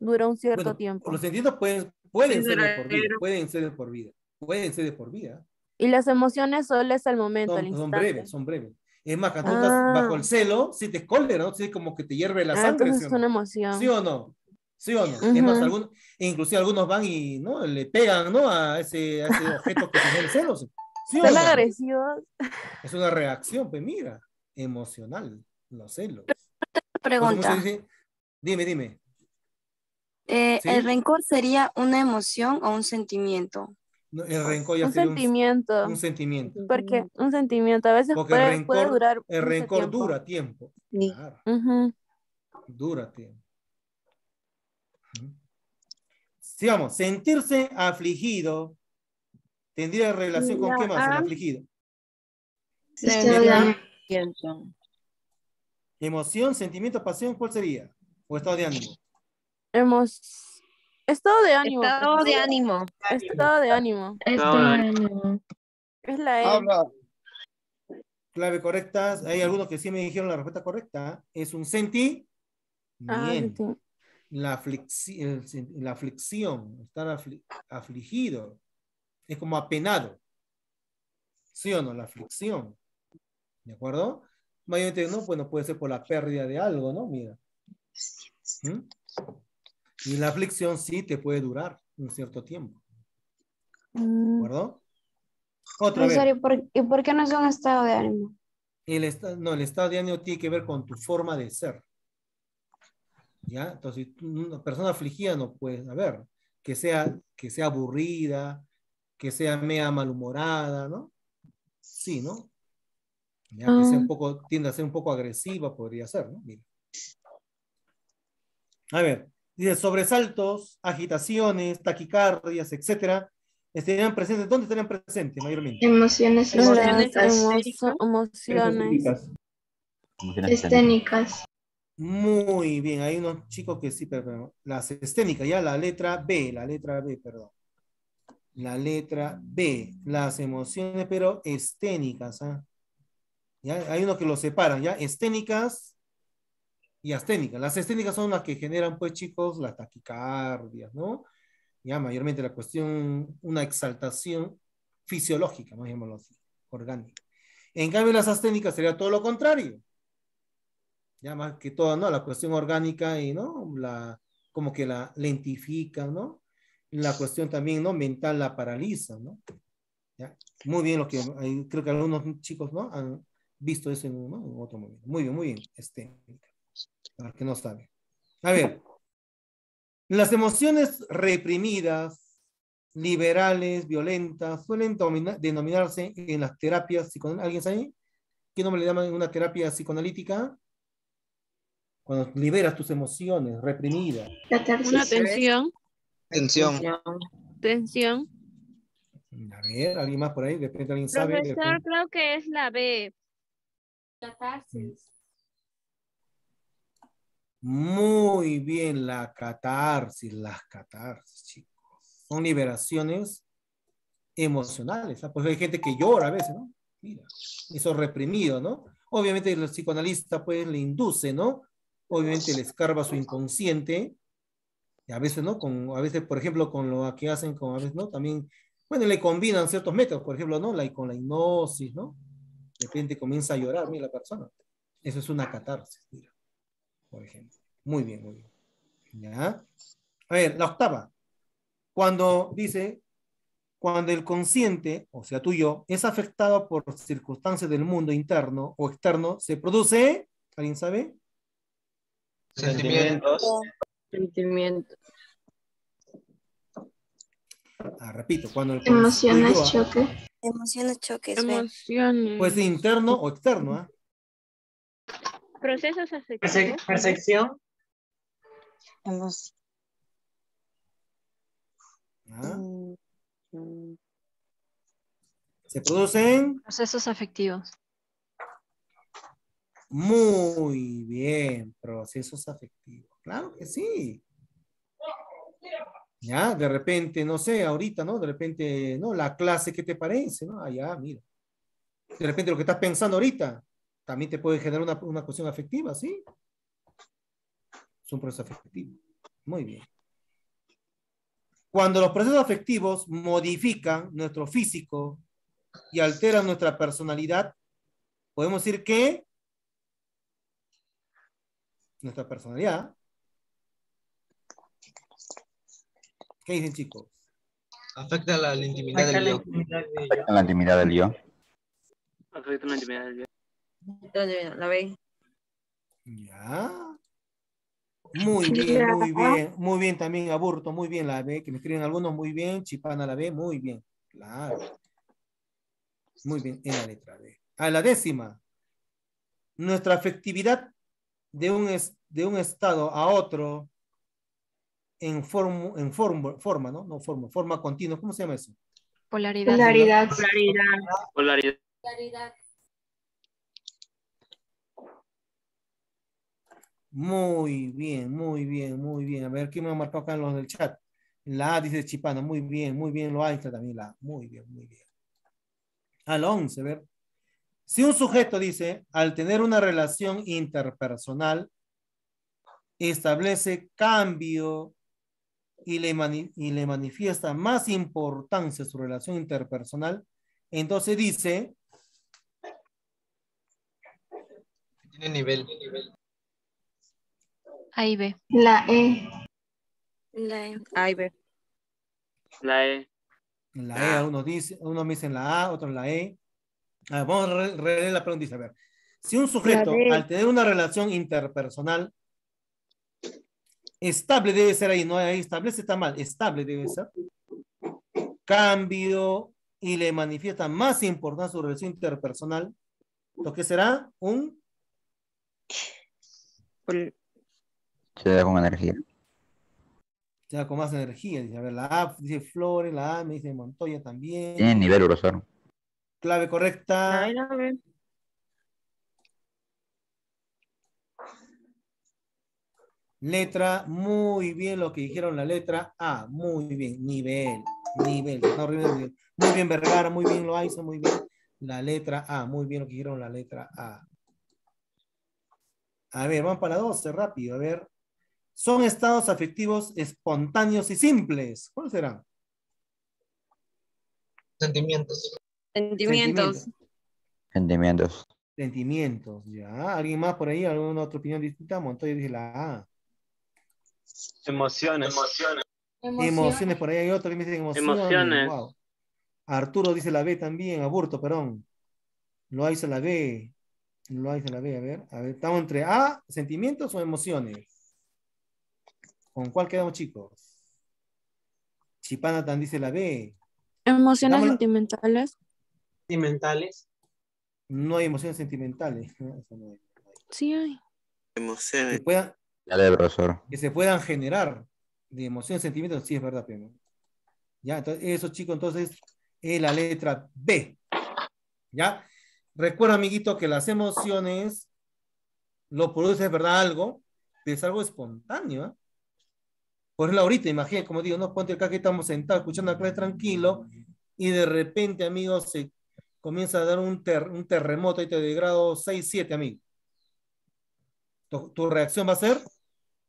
dura un cierto tiempo. Los sentimientos pueden, Pueden ser de por vida, pueden ser de por vida, pueden ser de por vida. Y las emociones solo es al momento, son, instante. Son breves, son breves. Es más, cuando estás ah. bajo el celo, te cólera, ¿no? Es como que te hierve la ah, sangre. ¿sí es una emoción. ¿Sí o no? ¿Sí o no? más, algunos, inclusive algunos van y ¿no? le pegan ¿no? a, ese, objeto que tiene el celo. ¿Sí agresivos. Es una reacción, pues mira, emocional, los celos. Pregunta. dime, dime. Eh, el rencor sería una emoción o un sentimiento. el rencor un sentimiento. Un, sentimiento. Porque un sentimiento a veces puede, rencor, durar. El rencor dura tiempo. Sí. Dura tiempo. Sigamos. Sentirse afligido tendría relación con qué más? afligido. Sentimiento. Emoción, sentimiento, pasión, ¿cuál sería? O estado de ánimo. Hemos... Estado de ánimo. Estado de ánimo. Estado de ánimo. Es la E. Clave correcta Hay algunos que sí me dijeron la respuesta correcta. Es un senti. Ah, Bien. la, la aflicción. Estar afligido. Es como apenado. ¿Sí o no? La aflicción. ¿De acuerdo? Mayormente, ¿no? Bueno, puede ser por la pérdida de algo, ¿no? Mira. ¿Mm? Y la aflicción sí te puede durar un cierto tiempo. ¿De mm. acuerdo? Otra ¿y por qué no es un estado de ánimo? El no, el estado de ánimo tiene que ver con tu forma de ser. ¿Ya? Entonces, una persona afligida no puede haber que sea, que sea aburrida, que sea mea malhumorada, ¿no? Sí, ¿no? que sea un ah. poco, tiende a ser un poco agresiva, podría ser, ¿no? Mira. A ver, dice, sobresaltos, agitaciones, taquicardias, etcétera, estarían presentes, ¿dónde estarían presentes mayormente? Emociones, emociones, emociones, Muy bien, hay unos chicos que sí, pero, las esténicas, ya la letra B, la letra B, perdón. La letra B, las emociones, pero esténicas. ¿ah? Hay unos que lo separan, ¿ya? esténicas y asténicas. Las asténicas son las que generan, pues chicos, la taquicardia ¿no? Ya mayormente la cuestión, una exaltación fisiológica, más llamémoslo así, orgánica. En cambio, las asténicas sería todo lo contrario. Ya más que todo, ¿no? La cuestión orgánica y, ¿no? La, como que la lentifica, ¿no? La cuestión también, ¿no? Mental la paraliza, ¿no? ¿Ya? Muy bien, lo que eh, creo que algunos chicos, ¿no? Han visto eso en, otro momento. Muy bien, muy bien, asténica. Este, para que no sabe. A ver, las emociones reprimidas, liberales, violentas, suelen denominarse en las terapias psicoanalíticas. ¿Alguien sabe qué nombre le llaman en una terapia psicoanalítica? Cuando liberas tus emociones reprimidas. Una tensión. Tensión. Tensión. A ver, ¿alguien más por ahí? De repente sabe. Profesor, creo que es la B. Catarsis. Muy bien, la catarsis, las catarsis, chicos. Son liberaciones emocionales. Pues hay gente que llora a veces, ¿no? Mira, eso reprimido, ¿no? Obviamente el psicoanalista pues le induce, ¿no? Obviamente le escarba su inconsciente. Y a veces, ¿no? Con, a veces, por ejemplo, con lo que hacen con, a veces, ¿no? También, bueno, le combinan ciertos métodos, por ejemplo, ¿no? La, con la hipnosis, ¿no? De repente comienza a llorar, mira, la persona. Eso es una catarsis, mira por ejemplo. Muy bien, muy bien. ¿Ya? A ver, la octava. Cuando dice, cuando el consciente, o sea, tú yo, es afectado por circunstancias del mundo interno o externo, se produce, ¿alguien sabe? Sentimientos. Sentimientos. Ah, repito, cuando el emociones, choque. emociones choques. Emociones Pues interno o externo, ¿ah? Procesos afectivos. Percepción. Ah. Mm. Se producen. Procesos afectivos. Muy bien, procesos afectivos. Claro que sí. Ya, de repente, no sé, ahorita, ¿no? De repente, ¿no? La clase, ¿qué te parece? ¿No? Ah, ya, mira. De repente lo que estás pensando ahorita, también te puede generar una, cuestión afectiva, ¿sí? Es un proceso afectivo. Muy bien. Cuando los procesos afectivos modifican nuestro físico y alteran nuestra personalidad, podemos decir que nuestra personalidad. ¿Qué dicen chicos? Afecta la, intimidad del yo. Afecta la intimidad del yo. Afecta la intimidad del yo la b Ya. Muy bien, muy bien, muy bien también, Aburto, muy bien la B, que me escriben algunos, muy bien, Chipana la B, muy bien, claro. Muy bien, en la letra B. A la décima, nuestra afectividad de un, de un estado a otro en, en forma, ¿no? No forma, forma continua, ¿cómo se llama eso? Polaridad. Polaridad. Polaridad. Polaridad. Muy bien, muy bien, muy bien. A ver quién me ha marcado acá en los del chat. La A dice Chipana, muy bien, muy bien. Lo Aisla también la Muy bien, muy bien. Al 11, a ver. Si un sujeto dice, al tener una relación interpersonal, establece cambio y le, y le manifiesta más importancia su relación interpersonal, entonces dice... Tiene nivel. Tiene nivel. A y La E. La E. A y B. La E. La ah. E, uno dice, uno me dice la A, otro la E. vamos a reír la pregunta. A ver, si un sujeto, al tener una relación interpersonal, estable debe ser ahí, no ahí establece está mal, estable debe ser. Cambio y le manifiesta más importancia su relación interpersonal, lo que será un se da con energía. Se da con más energía. Dice, a ver, la A dice Flores, la A me dice Montoya también. Tiene nivel grosor. Clave correcta. Letra, muy bien lo que dijeron la letra A, muy bien, nivel, nivel. Muy bien Vergara, muy bien lo hizo, muy bien la letra A, muy bien lo que dijeron la letra A. A ver, van para la 12, rápido, a ver son estados afectivos espontáneos y simples. ¿Cuáles serán? Sentimientos. Sentimientos. Sentimientos. Sentimientos, ya. ¿Alguien más por ahí? ¿Alguna otra opinión distinta? Montoya dice la A. Emociones. Emociones. Emociones. por ahí hay otro que me dice emociones. Arturo dice la B también, Aburto, perdón. Lo dice la B. Lo dice la B, a ver. A ver, estamos entre A, sentimientos o emociones. ¿Con cuál quedamos, chicos? Chipanatan dice la B. Emociones sentimentales. Sentimentales. No hay emociones sentimentales. Sí hay. Emociones. Que, que se puedan generar de emociones sentimientos, sí es verdad, pero Ya, entonces, eso, chicos, entonces es la letra B. ¿Ya? Recuerda, amiguito, que las emociones lo produce, ¿verdad? Algo, es pues, algo espontáneo. ¿eh? Por ejemplo, ahorita, imagínate, como digo, no ponte acá que estamos sentados escuchando la clase tranquilo y de repente, amigos, se comienza a dar un, terremoto un terremoto de grado 6, 7, amigos. Tu, reacción va a ser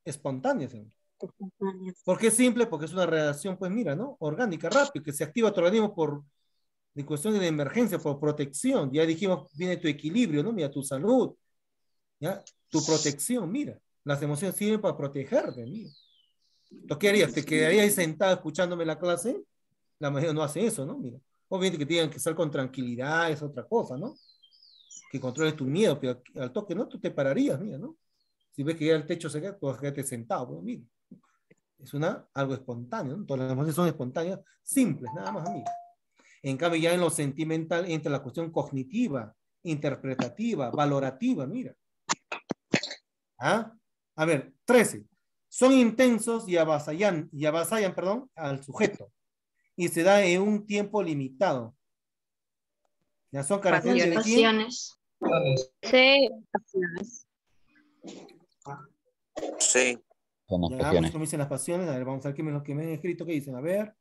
espontánea, señor. ¿Por qué simple? Porque es una reacción, pues mira, ¿no? Orgánica, rápida, que se activa tu organismo por de cuestión de emergencia, por protección. Ya dijimos, viene tu equilibrio, ¿no? Mira, tu salud, ¿ya? Tu protección, mira. Las emociones sirven para protegerte, mira. ¿Lo harías? ¿Te quedarías ahí sentado escuchándome la clase? La mayoría no hace eso, ¿no? Mira, obviamente que tienen que estar con tranquilidad, es otra cosa, ¿no? Que controles tu miedo, pero al toque, ¿no? Tú te pararías, mira, ¿no? Si ves que ya el techo se cae, te quedas sentado, pues, mira. Es una, algo espontáneo, ¿no? Todas las emociones son espontáneas, simples, nada más, amigo. En cambio, ya en lo sentimental entre la cuestión cognitiva, interpretativa, valorativa, mira. ¿Ah? A ver, 13 son intensos y avasallan, y avasallan perdón, al sujeto y se da en un tiempo limitado. Ya son características. Sí. Sí. Ya, pues, como dicen las pasiones, a ver, vamos a ver qué me, han escrito, qué dicen, a ver.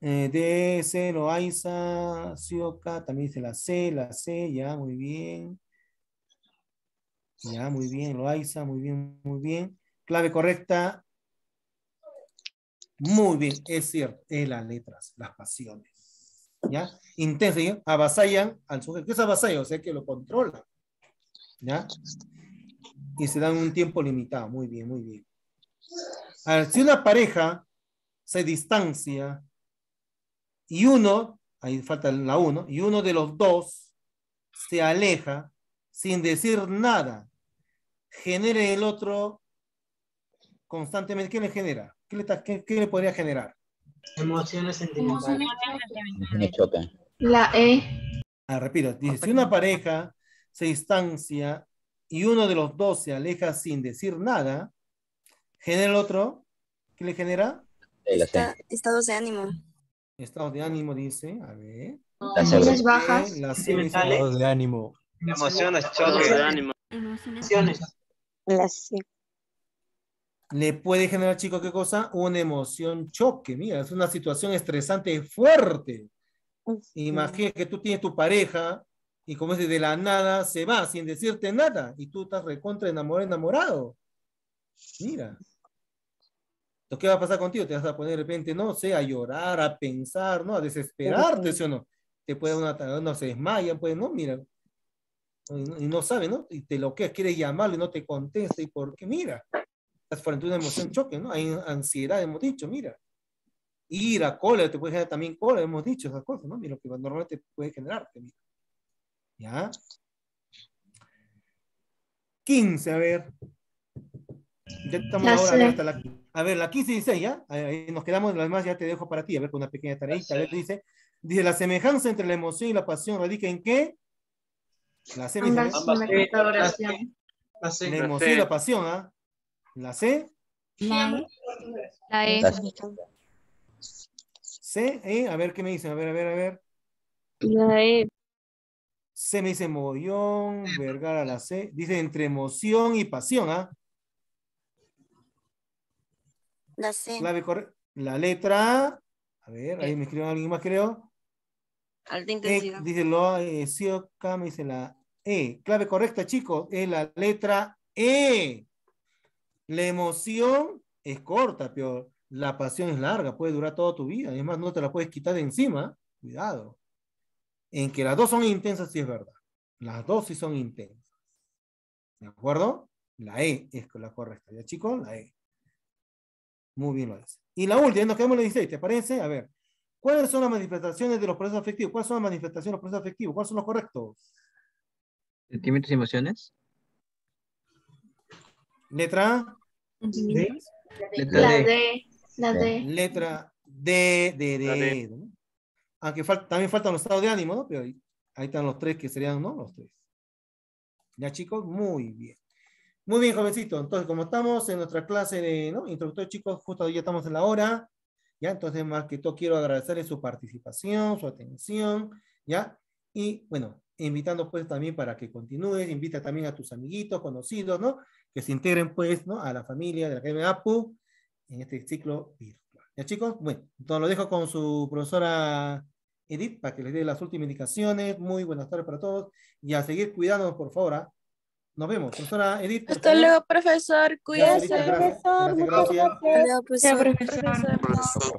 Eh, D, C, Loaiza, Sioka, también dice la C, la C, ya, muy bien. Ya, muy bien, Loaiza, muy bien, muy bien. Clave correcta. Muy bien, es cierto, es las letras, las pasiones. ¿Ya? Intenso, avasallan al sujeto. ¿Qué es avasallo? O sea, que lo controla. ¿Ya? Y se dan un tiempo limitado. Muy bien, muy bien. si una pareja se distancia y uno, ahí falta la uno, y uno de los dos se aleja sin decir nada, genere el otro constantemente, ¿qué le genera? ¿Qué le, qué, le podría generar? Emociones sentimentales. La E. Ah, repito, dice, si una pareja se distancia y uno de los dos se aleja sin decir nada, genera el otro, ¿qué le genera? estados de ánimo. Estados de ánimo, dice, a ver. Oh. Las emociones bajas. Las estados de ánimo. Emociones, choque. Emociones. Las le puede generar, chico, ¿qué cosa? Una emoción choque, mira, es una situación estresante fuerte. Sí. Imagina que tú tienes tu pareja y como es de la nada, se va sin decirte nada y tú estás recontra enamorado, enamorado. Mira. ¿qué va a pasar contigo? Te vas a poner de repente, no sé, a llorar, a pensar, ¿no? A desesperarte, ¿sí o no? Te puede una, no se desmayan, pues, ¿no? Mira. Y no, sabe, ¿no? Y te lo que quiere llamarle, y no te contesta. ¿Y por qué? Mira frente a una emoción choque, ¿no? Hay ansiedad, hemos dicho, mira. Ira, cólera, te puede generar también cólera, hemos dicho esas cosas, ¿no? Mira, lo que normalmente puede generar ¿Ya? 15, a ver. Ya estamos ahora hasta la, a ver, la 15 dice, ¿ya? Ahí nos quedamos, las demás ya te dejo para ti, a ver, con una pequeña tareita, A ver, dice, dice, la semejanza entre la emoción y la pasión radica en qué? La semejanza. La, la, la emoción y la pasión, ¿ah? La C. E. La, E. C, E. A ver qué me dicen. A ver, a ver, a ver. La E. C me dice mogollón, Vergara la C. Dice entre emoción y pasión, ¿ah? La C. Clave la letra. A ver, ahí me escribió alguien más, creo. Alta e, intensidad. dice lo K, eh, me dice la E. Clave correcta, chicos, es la letra E. La emoción es corta, peor. La pasión es larga, puede durar toda tu vida. Además, no te la puedes quitar de encima. Cuidado. En que las dos son intensas, sí es verdad. Las dos sí son intensas. ¿De acuerdo? La E es la correcta. ¿Ya, chicos? La E. Muy bien lo dice. Y la última, nos quedamos en la 16, ¿te parece? A ver. ¿Cuáles son las manifestaciones de los procesos afectivos? ¿Cuáles son las manifestaciones de los procesos afectivos? ¿Cuáles son los correctos? Sentimientos y emociones. Letra Letra la D. La D. Letra D, D, D. Aunque ah, falta, también faltan los estados de ánimo, ¿no? Pero ahí, están los tres que serían, ¿no? Los tres. Ya, chicos, muy bien. Muy bien, jovencito. Entonces, como estamos en nuestra clase de ¿no? introductor, chicos, justo hoy ya estamos en la hora. ¿Ya? Entonces, más que todo, quiero agradecerles su participación, su atención, ¿ya? Y, bueno, invitando pues también para que continúes, invita también a tus amiguitos, conocidos, ¿no? que se integren pues ¿no? a la familia de la Academia APU en este ciclo virtual. ¿Ya chicos? Bueno, entonces lo dejo con su profesora Edith para que les dé las últimas indicaciones. Muy buenas tardes para todos y a seguir cuidándonos por favor. ¿ah? Nos vemos, profesora Edith. Hasta luego, profesor. Cuídese. Gracias, gracias, profesor.